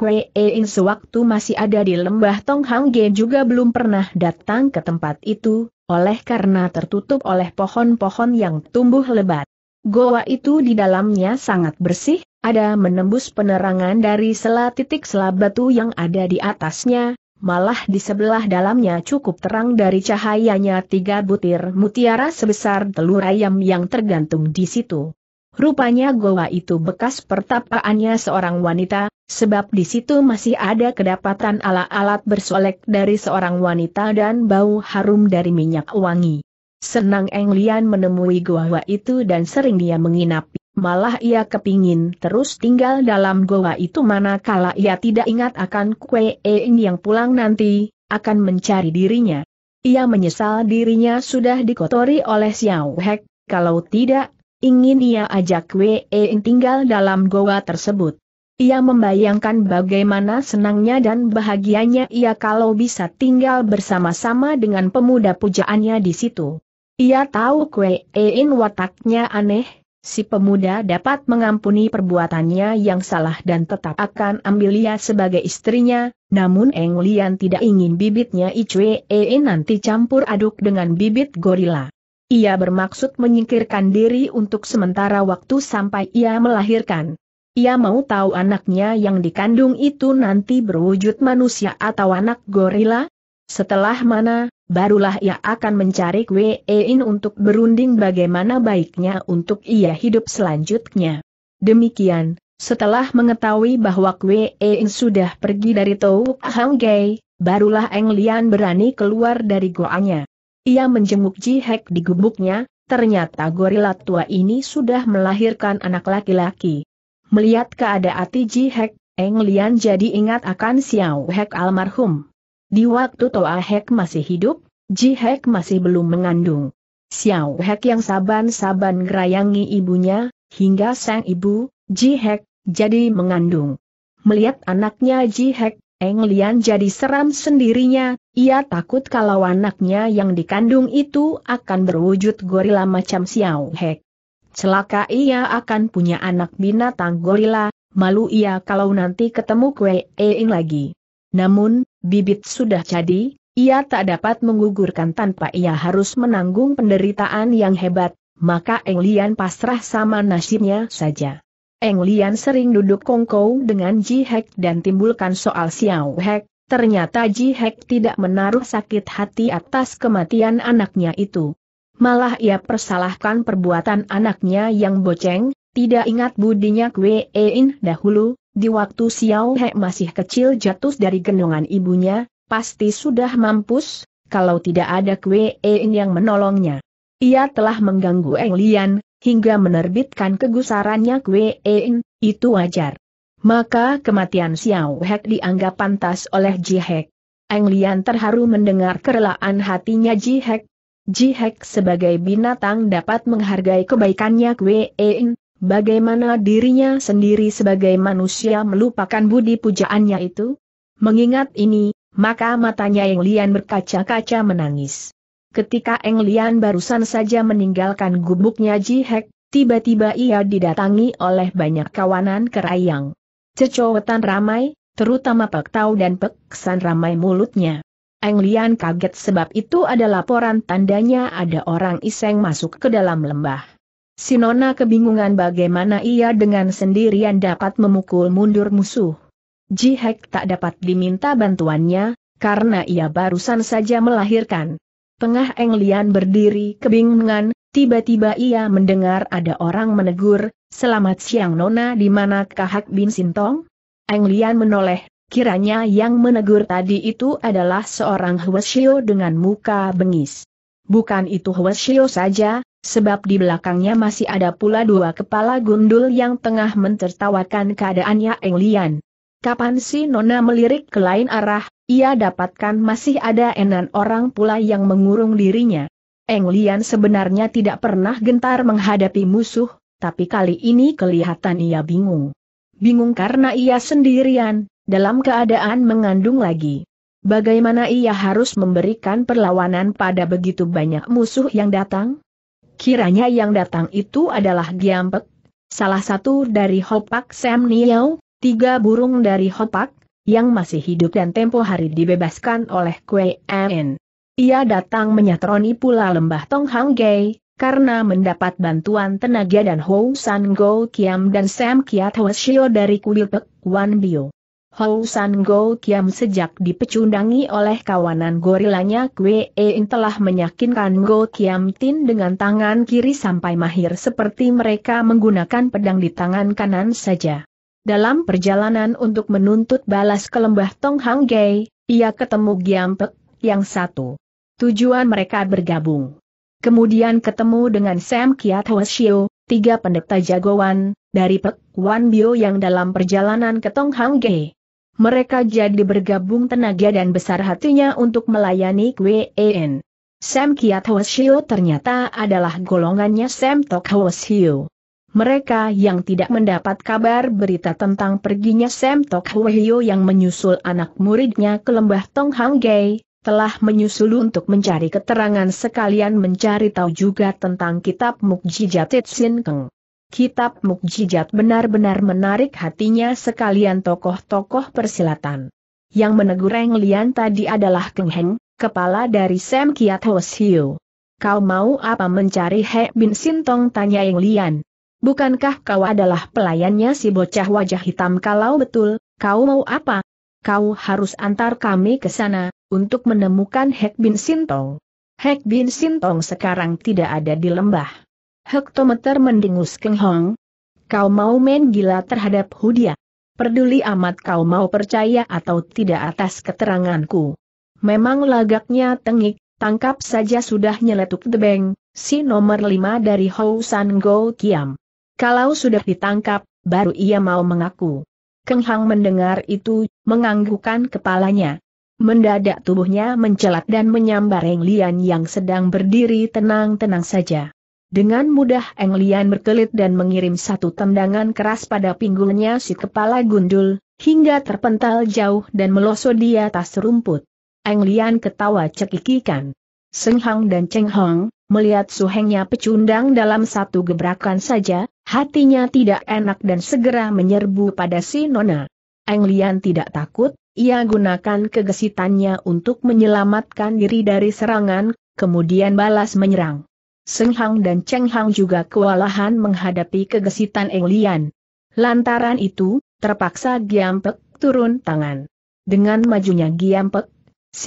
S1: Kue Ein sewaktu masih ada di lembah Tong Hang Ge juga belum pernah datang ke tempat itu, oleh karena tertutup oleh pohon-pohon yang tumbuh lebat. Goa itu di dalamnya sangat bersih, ada menembus penerangan dari sela titik sela batu yang ada di atasnya, malah di sebelah dalamnya cukup terang dari cahayanya tiga butir mutiara sebesar telur ayam yang tergantung di situ. Rupanya goa itu bekas pertapaannya seorang wanita, sebab di situ masih ada kedapatan ala-alat bersolek dari seorang wanita dan bau harum dari minyak wangi. Senang Eng Lian menemui goa itu dan sering dia menginap. Malah ia kepingin terus tinggal dalam goa itu manakala ia tidak ingat akan Kue Eng yang pulang nanti, akan mencari dirinya. Ia menyesal dirinya sudah dikotori oleh Xiao Hek, kalau tidak Ingin ia ajak Wei tinggal dalam goa tersebut. Ia membayangkan bagaimana senangnya dan bahagianya ia kalau bisa tinggal bersama-sama dengan pemuda pujaannya di situ. Ia tahu Kwe Ein wataknya aneh, si pemuda dapat mengampuni perbuatannya yang salah dan tetap akan ambil ia sebagai istrinya, namun Eng Lian tidak ingin bibitnya Ichwe Ein nanti campur aduk dengan bibit gorila. Ia bermaksud menyingkirkan diri untuk sementara waktu sampai ia melahirkan. Ia mau tahu anaknya yang dikandung itu nanti berwujud manusia atau anak gorila? Setelah mana, barulah ia akan mencari Kwein untuk berunding bagaimana baiknya untuk ia hidup selanjutnya. Demikian, setelah mengetahui bahwa Kwein sudah pergi dari Tou Hanggai, barulah Eng Lian berani keluar dari goanya. Ia menjenguk Ji Hek di gubuknya, ternyata gorila tua ini sudah melahirkan anak laki-laki. Melihat keadaan Ji Hek, Eng Lian jadi ingat akan Xiao Hek almarhum. Di waktu Toa Hek masih hidup, Ji Hek masih belum mengandung. Xiao Hek yang saban-saban gerayangi ibunya, hingga sang ibu, Ji Hek, jadi mengandung. Melihat anaknya Ji Hek, Eng Lian jadi seram sendirinya, ia takut kalau anaknya yang dikandung itu akan berwujud gorila macam Xiao Hek. Celaka ia akan punya anak binatang gorila, malu ia kalau nanti ketemu Kue Eng lagi. Namun, bibit sudah jadi, ia tak dapat menggugurkan tanpa ia harus menanggung penderitaan yang hebat, maka Eng Lian pasrah sama nasibnya saja. Eng Lian sering duduk kongkow dengan Ji Hek dan timbulkan soal Xiao Hek, ternyata Ji Hek tidak menaruh sakit hati atas kematian anaknya itu. Malah ia persalahkan perbuatan anaknya yang boceng, tidak ingat budinya Kwe In dahulu, di waktu Xiao Hek masih kecil jatuh dari genungan ibunya, pasti sudah mampus, kalau tidak ada Kwe In yang menolongnya. Ia telah mengganggu Eng Lian, hingga menerbitkan kegusarannya Kwe En, itu wajar. Maka kematian Xiao Hek dianggap pantas oleh Ji Hek. Eng Lian terharu mendengar kerelaan hatinya Ji Hek. Ji Hek sebagai binatang dapat menghargai kebaikannya Kwe En, bagaimana dirinya sendiri sebagai manusia melupakan budi pujaannya itu? Mengingat ini, maka matanya Eng Lian berkaca-kaca menangis. Ketika Eng Lian barusan saja meninggalkan gubuknya Ji Hek, tiba-tiba ia didatangi oleh banyak kawanan kerayang. Cecowetan ramai, terutama Pek Tau dan Pek San ramai mulutnya. Eng Lian kaget sebab itu ada laporan tandanya ada orang iseng masuk ke dalam lembah. Sinona kebingungan bagaimana ia dengan sendirian dapat memukul mundur musuh. Ji Hek tak dapat diminta bantuannya, karena ia barusan saja melahirkan. Tengah Eng Lian berdiri kebingungan, tiba-tiba ia mendengar ada orang menegur, Selamat siang Nona di mana Kahak Bin Sintong? Eng Lian menoleh, kiranya yang menegur tadi itu adalah seorang Hwasyo dengan muka bengis. Bukan itu Hwasyo saja, sebab di belakangnya masih ada pula dua kepala gundul yang tengah mentertawakan keadaannya Eng Lian. Kapan si Nona melirik ke lain arah, ia dapatkan masih ada enan orang pula yang mengurung dirinya. Eng Lian sebenarnya tidak pernah gentar menghadapi musuh, tapi kali ini kelihatan ia bingung. Bingung karena ia sendirian, dalam keadaan mengandung lagi. Bagaimana ia harus memberikan perlawanan pada begitu banyak musuh yang datang? Kiranya yang datang itu adalah Giampek, salah satu dari Hopak Sam Niau, tiga burung dari Hopak, yang masih hidup dan tempo hari dibebaskan oleh Kue En. Ia datang menyatroni pula lembah Tong Hang Gai, karena mendapat bantuan tenaga dan Hou San Go Kiam dan Sam Kiat Shio dari kuil Pek Wan Bio. Hou San Go Kiam sejak dipecundangi oleh kawanan gorilanya Kue En telah menyakinkan Go Kiam Tin dengan tangan kiri sampai mahir seperti mereka menggunakan pedang di tangan kanan saja. Dalam perjalanan untuk menuntut balas ke lembah Tong Hang Gai, ia ketemu Giampek, yang satu. Tujuan mereka bergabung. Kemudian ketemu dengan Sam Kiat Shiu, tiga pendeta jagoan, dari Pek Wan Bio yang dalam perjalanan ke Tong Hang Gai. Mereka jadi bergabung tenaga dan besar hatinya untuk melayani Kwen. Sam Kiat Shiu ternyata adalah golongannya Sam Tok Shiu mereka yang tidak mendapat kabar berita tentang perginya Sam Tok Hwehyo yang menyusul anak muridnya ke lembah Tong Hang Gai, telah menyusul untuk mencari keterangan sekalian mencari tahu juga tentang kitab Mukjijat Sin Keng. Kitab Mukjijat benar-benar menarik hatinya sekalian tokoh-tokoh persilatan. Yang menegur Eng Lian tadi adalah Keng Heng, kepala dari Sam Kiat Hweshyo. Kau mau apa mencari He Bin Sintong tanya Eng Lian. Bukankah kau adalah pelayannya si bocah wajah hitam kalau betul, kau mau apa? Kau harus antar kami ke sana, untuk menemukan Hek Bin Sintong. Hek Bin Sintong sekarang tidak ada di lembah. Hektometer mendengus Keng Hong. Kau mau main gila terhadap Hudia. Peduli amat kau mau percaya atau tidak atas keteranganku. Memang lagaknya tengik, tangkap saja sudah nyeletuk debeng, si nomor lima dari San Go Kiam. Kalau sudah ditangkap, baru ia mau mengaku. Keng Hang mendengar itu, menganggukkan kepalanya. Mendadak tubuhnya mencelat dan menyambar Eng Lian yang sedang berdiri tenang-tenang saja. Dengan mudah Eng Lian berkelit dan mengirim satu tendangan keras pada pinggulnya si kepala gundul, hingga terpental jauh dan melosot di atas rumput. Eng Lian ketawa cekikikan. Seng Hang dan Cheng Hong, melihat Hengnya pecundang dalam satu gebrakan saja, Hatinya tidak enak dan segera menyerbu pada si Nona. Eng Lian tidak takut, ia gunakan kegesitannya untuk menyelamatkan diri dari serangan, kemudian balas menyerang. Seng Hang dan Cheng Hang juga kewalahan menghadapi kegesitan Eng Lian. Lantaran itu, terpaksa Giampek turun tangan. Dengan majunya Giampek,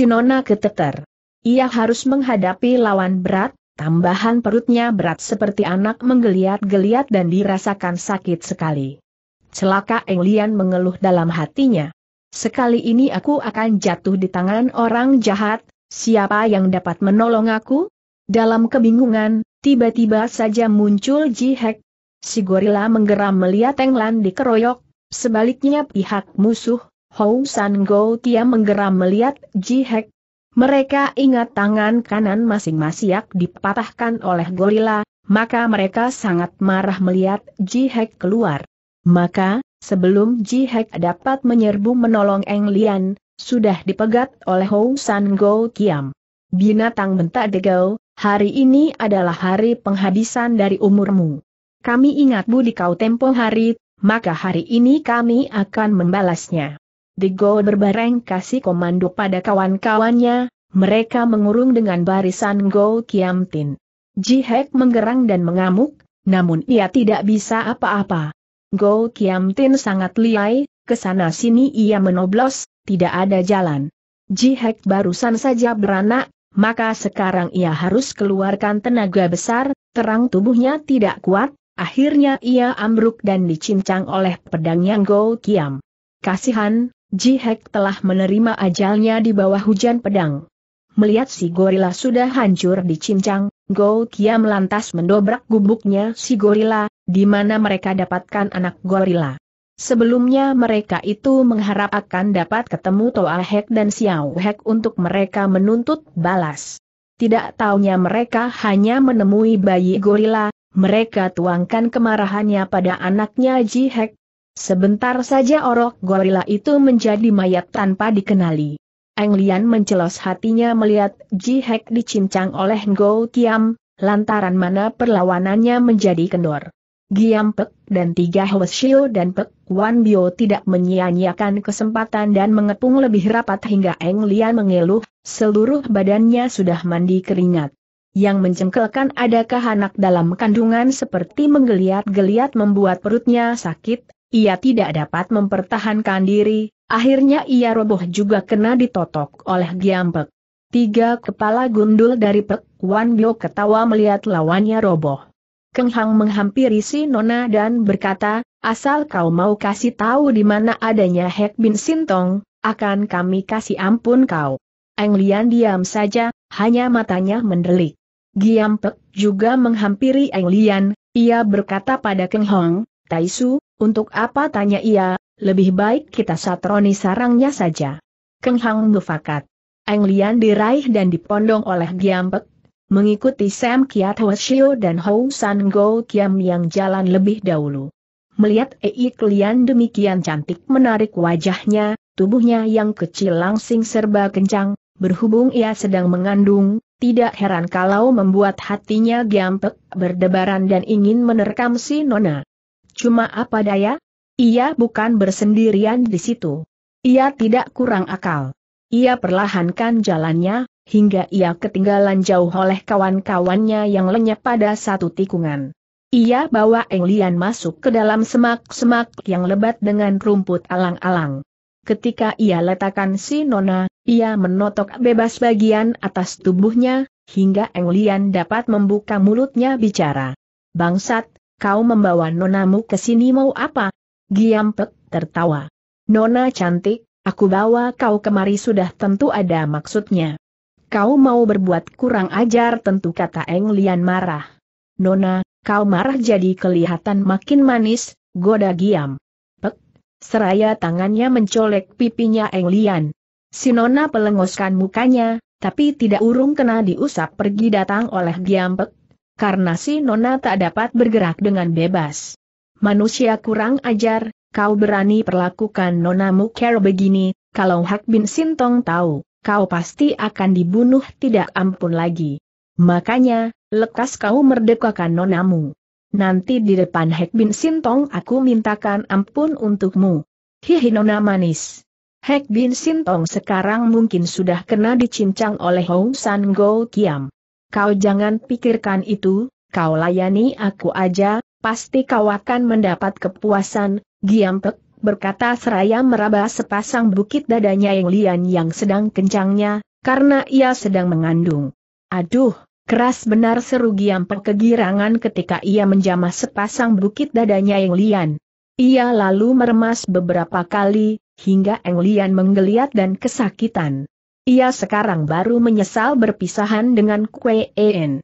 S1: Nona keteter. Ia harus menghadapi lawan berat, Tambahan perutnya berat seperti anak menggeliat-geliat dan dirasakan sakit sekali. Celaka Eng Lian mengeluh dalam hatinya. Sekali ini aku akan jatuh di tangan orang jahat, siapa yang dapat menolong aku? Dalam kebingungan, tiba-tiba saja muncul Ji Hek. Si gorila menggeram melihat Eng Lan dikeroyok, sebaliknya pihak musuh, Hou San Go Tia menggeram melihat Ji Hek, mereka ingat tangan kanan masing-masing dipatahkan oleh gorila, maka mereka sangat marah melihat Jihek keluar. Maka, sebelum Jihek dapat menyerbu menolong Eng Lian, sudah dipegat oleh Hou San Go Kiam. Binatang bentak Degau, hari ini adalah hari penghabisan dari umurmu. Kami ingat budi kau tempo hari, maka hari ini kami akan membalasnya. Digo berbareng kasih komando pada kawan-kawannya, mereka mengurung dengan barisan Go Ji Hek menggerang dan mengamuk, namun ia tidak bisa apa-apa. Go Tin sangat liai, kesana sini ia menoblos, tidak ada jalan. Ji Hek barusan saja beranak, maka sekarang ia harus keluarkan tenaga besar, terang tubuhnya tidak kuat, akhirnya ia ambruk dan dicincang oleh pedangnya Go Kiam. Kasihan, Ji telah menerima ajalnya di bawah hujan pedang. Melihat si gorila sudah hancur dicincang, Go Kiam lantas mendobrak gubuknya si gorila, di mana mereka dapatkan anak gorila. Sebelumnya mereka itu mengharap akan dapat ketemu Toa Hek dan Xiao Hek untuk mereka menuntut balas. Tidak taunya mereka hanya menemui bayi gorila, mereka tuangkan kemarahannya pada anaknya Ji Hek, Sebentar saja orok gorila itu menjadi mayat tanpa dikenali. Eng Lian mencelos hatinya melihat Ji Hek dicincang oleh Ngo Tiam, lantaran mana perlawanannya menjadi kendor. Giam Pek dan tiga Hwasio dan Pek Wan Bio tidak menyia-nyiakan kesempatan dan mengepung lebih rapat hingga Eng Lian mengeluh, seluruh badannya sudah mandi keringat. Yang mencengkelkan adakah anak dalam kandungan seperti menggeliat-geliat membuat perutnya sakit, ia tidak dapat mempertahankan diri, akhirnya ia roboh juga kena ditotok oleh Giampek. Tiga kepala gundul dari Pek Wan Bio ketawa melihat lawannya roboh. Keng Hang menghampiri si Nona dan berkata, asal kau mau kasih tahu di mana adanya Hek Bin Sintong, akan kami kasih ampun kau. Eng Lian diam saja, hanya matanya mendelik. Giam juga menghampiri Eng Lian, ia berkata pada Keng Hong, Taisu, untuk apa tanya ia, lebih baik kita satroni sarangnya saja. Keng Hang mufakat. Eng Lian diraih dan dipondong oleh Giampek, mengikuti Sam Kiat Hwasyo dan Hou San Go Kiam yang jalan lebih dahulu. Melihat Ei Lian demikian cantik menarik wajahnya, tubuhnya yang kecil langsing serba kencang, berhubung ia sedang mengandung, tidak heran kalau membuat hatinya Giampek berdebaran dan ingin menerkam si Nona. Cuma apa daya? Ia bukan bersendirian di situ. Ia tidak kurang akal. Ia perlahankan jalannya, hingga ia ketinggalan jauh oleh kawan-kawannya yang lenyap pada satu tikungan. Ia bawa Englian masuk ke dalam semak-semak yang lebat dengan rumput alang-alang. Ketika ia letakkan si Nona, ia menotok bebas bagian atas tubuhnya, hingga Englian dapat membuka mulutnya bicara. Bangsat, kau membawa nonamu ke sini mau apa? Giampek tertawa. Nona cantik, aku bawa kau kemari sudah tentu ada maksudnya. Kau mau berbuat kurang ajar tentu kata Eng Lian marah. Nona, kau marah jadi kelihatan makin manis, goda Giam. Pek, seraya tangannya mencolek pipinya Eng Lian. Si Nona pelengoskan mukanya, tapi tidak urung kena diusap pergi datang oleh Giam Pek, karena si Nona tak dapat bergerak dengan bebas. Manusia kurang ajar, kau berani perlakukan Nona Mukher begini, kalau Hak Bin Sintong tahu, kau pasti akan dibunuh tidak ampun lagi. Makanya, lekas kau merdekakan nonamu. Nanti di depan Hak Bin Sintong aku mintakan ampun untukmu. Hihi nona manis. Hek Bin Sintong sekarang mungkin sudah kena dicincang oleh Hong San Go Kiam. Kau jangan pikirkan itu, kau layani aku aja, pasti kau akan mendapat kepuasan, Giampek, berkata seraya meraba sepasang bukit dadanya yang lian yang sedang kencangnya, karena ia sedang mengandung. Aduh, keras benar seru Giampek kegirangan ketika ia menjamah sepasang bukit dadanya yang lian. Ia lalu meremas beberapa kali, hingga Englian menggeliat dan kesakitan. Ia sekarang baru menyesal berpisahan dengan Kue En.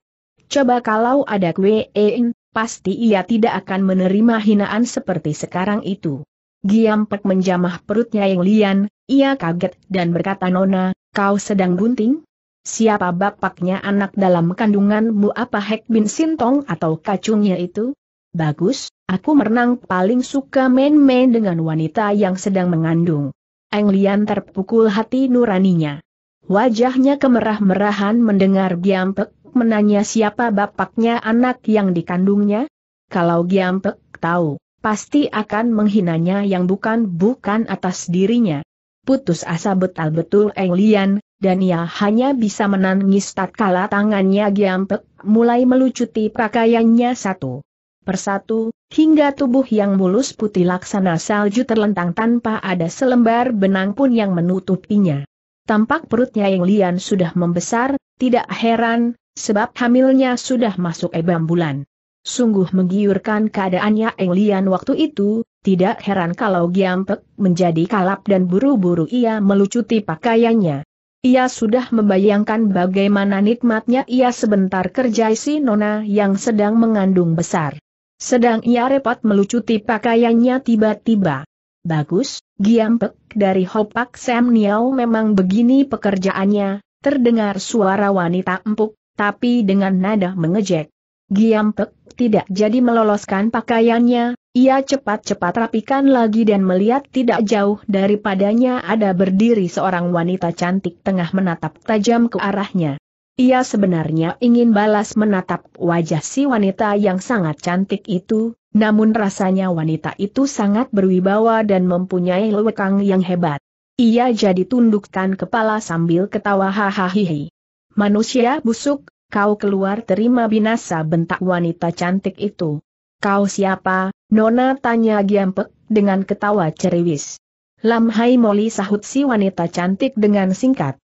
S1: Coba kalau ada Kue En, pasti ia tidak akan menerima hinaan seperti sekarang itu. Giampek menjamah perutnya yang lian, ia kaget dan berkata Nona, kau sedang gunting? Siapa bapaknya anak dalam kandunganmu apa Hek Bin Sintong atau kacungnya itu? Bagus, aku merenang paling suka main-main dengan wanita yang sedang mengandung. Eng Lian terpukul hati nuraninya. Wajahnya kemerah-merahan mendengar Giampek menanya siapa bapaknya anak yang dikandungnya. Kalau Giampek tahu, pasti akan menghinanya yang bukan-bukan atas dirinya. Putus asa betul-betul Lian, dan ia hanya bisa menangis tatkala tangannya Giampek mulai melucuti pakaiannya satu persatu, hingga tubuh yang mulus putih laksana salju terlentang tanpa ada selembar benang pun yang menutupinya. Tampak perutnya yang lian sudah membesar, tidak heran, sebab hamilnya sudah masuk ebam bulan. Sungguh menggiurkan keadaannya Eng Lian waktu itu, tidak heran kalau Giampek menjadi kalap dan buru-buru ia melucuti pakaiannya. Ia sudah membayangkan bagaimana nikmatnya ia sebentar kerja si Nona yang sedang mengandung besar. Sedang ia repot melucuti pakaiannya tiba-tiba. Bagus, Giampek dari Hopak Sam Niao memang begini pekerjaannya, terdengar suara wanita empuk, tapi dengan nada mengejek. Giampek tidak jadi meloloskan pakaiannya, ia cepat-cepat rapikan lagi dan melihat tidak jauh daripadanya ada berdiri seorang wanita cantik tengah menatap tajam ke arahnya. Ia sebenarnya ingin balas menatap wajah si wanita yang sangat cantik itu, namun rasanya wanita itu sangat berwibawa dan mempunyai lewekang yang hebat. Ia jadi tundukkan kepala sambil ketawa hahaha. Manusia busuk, kau keluar terima binasa bentak wanita cantik itu. Kau siapa, Nona tanya Giampek, dengan ketawa ceriwis. Lam Hai Moli sahut si wanita cantik dengan singkat.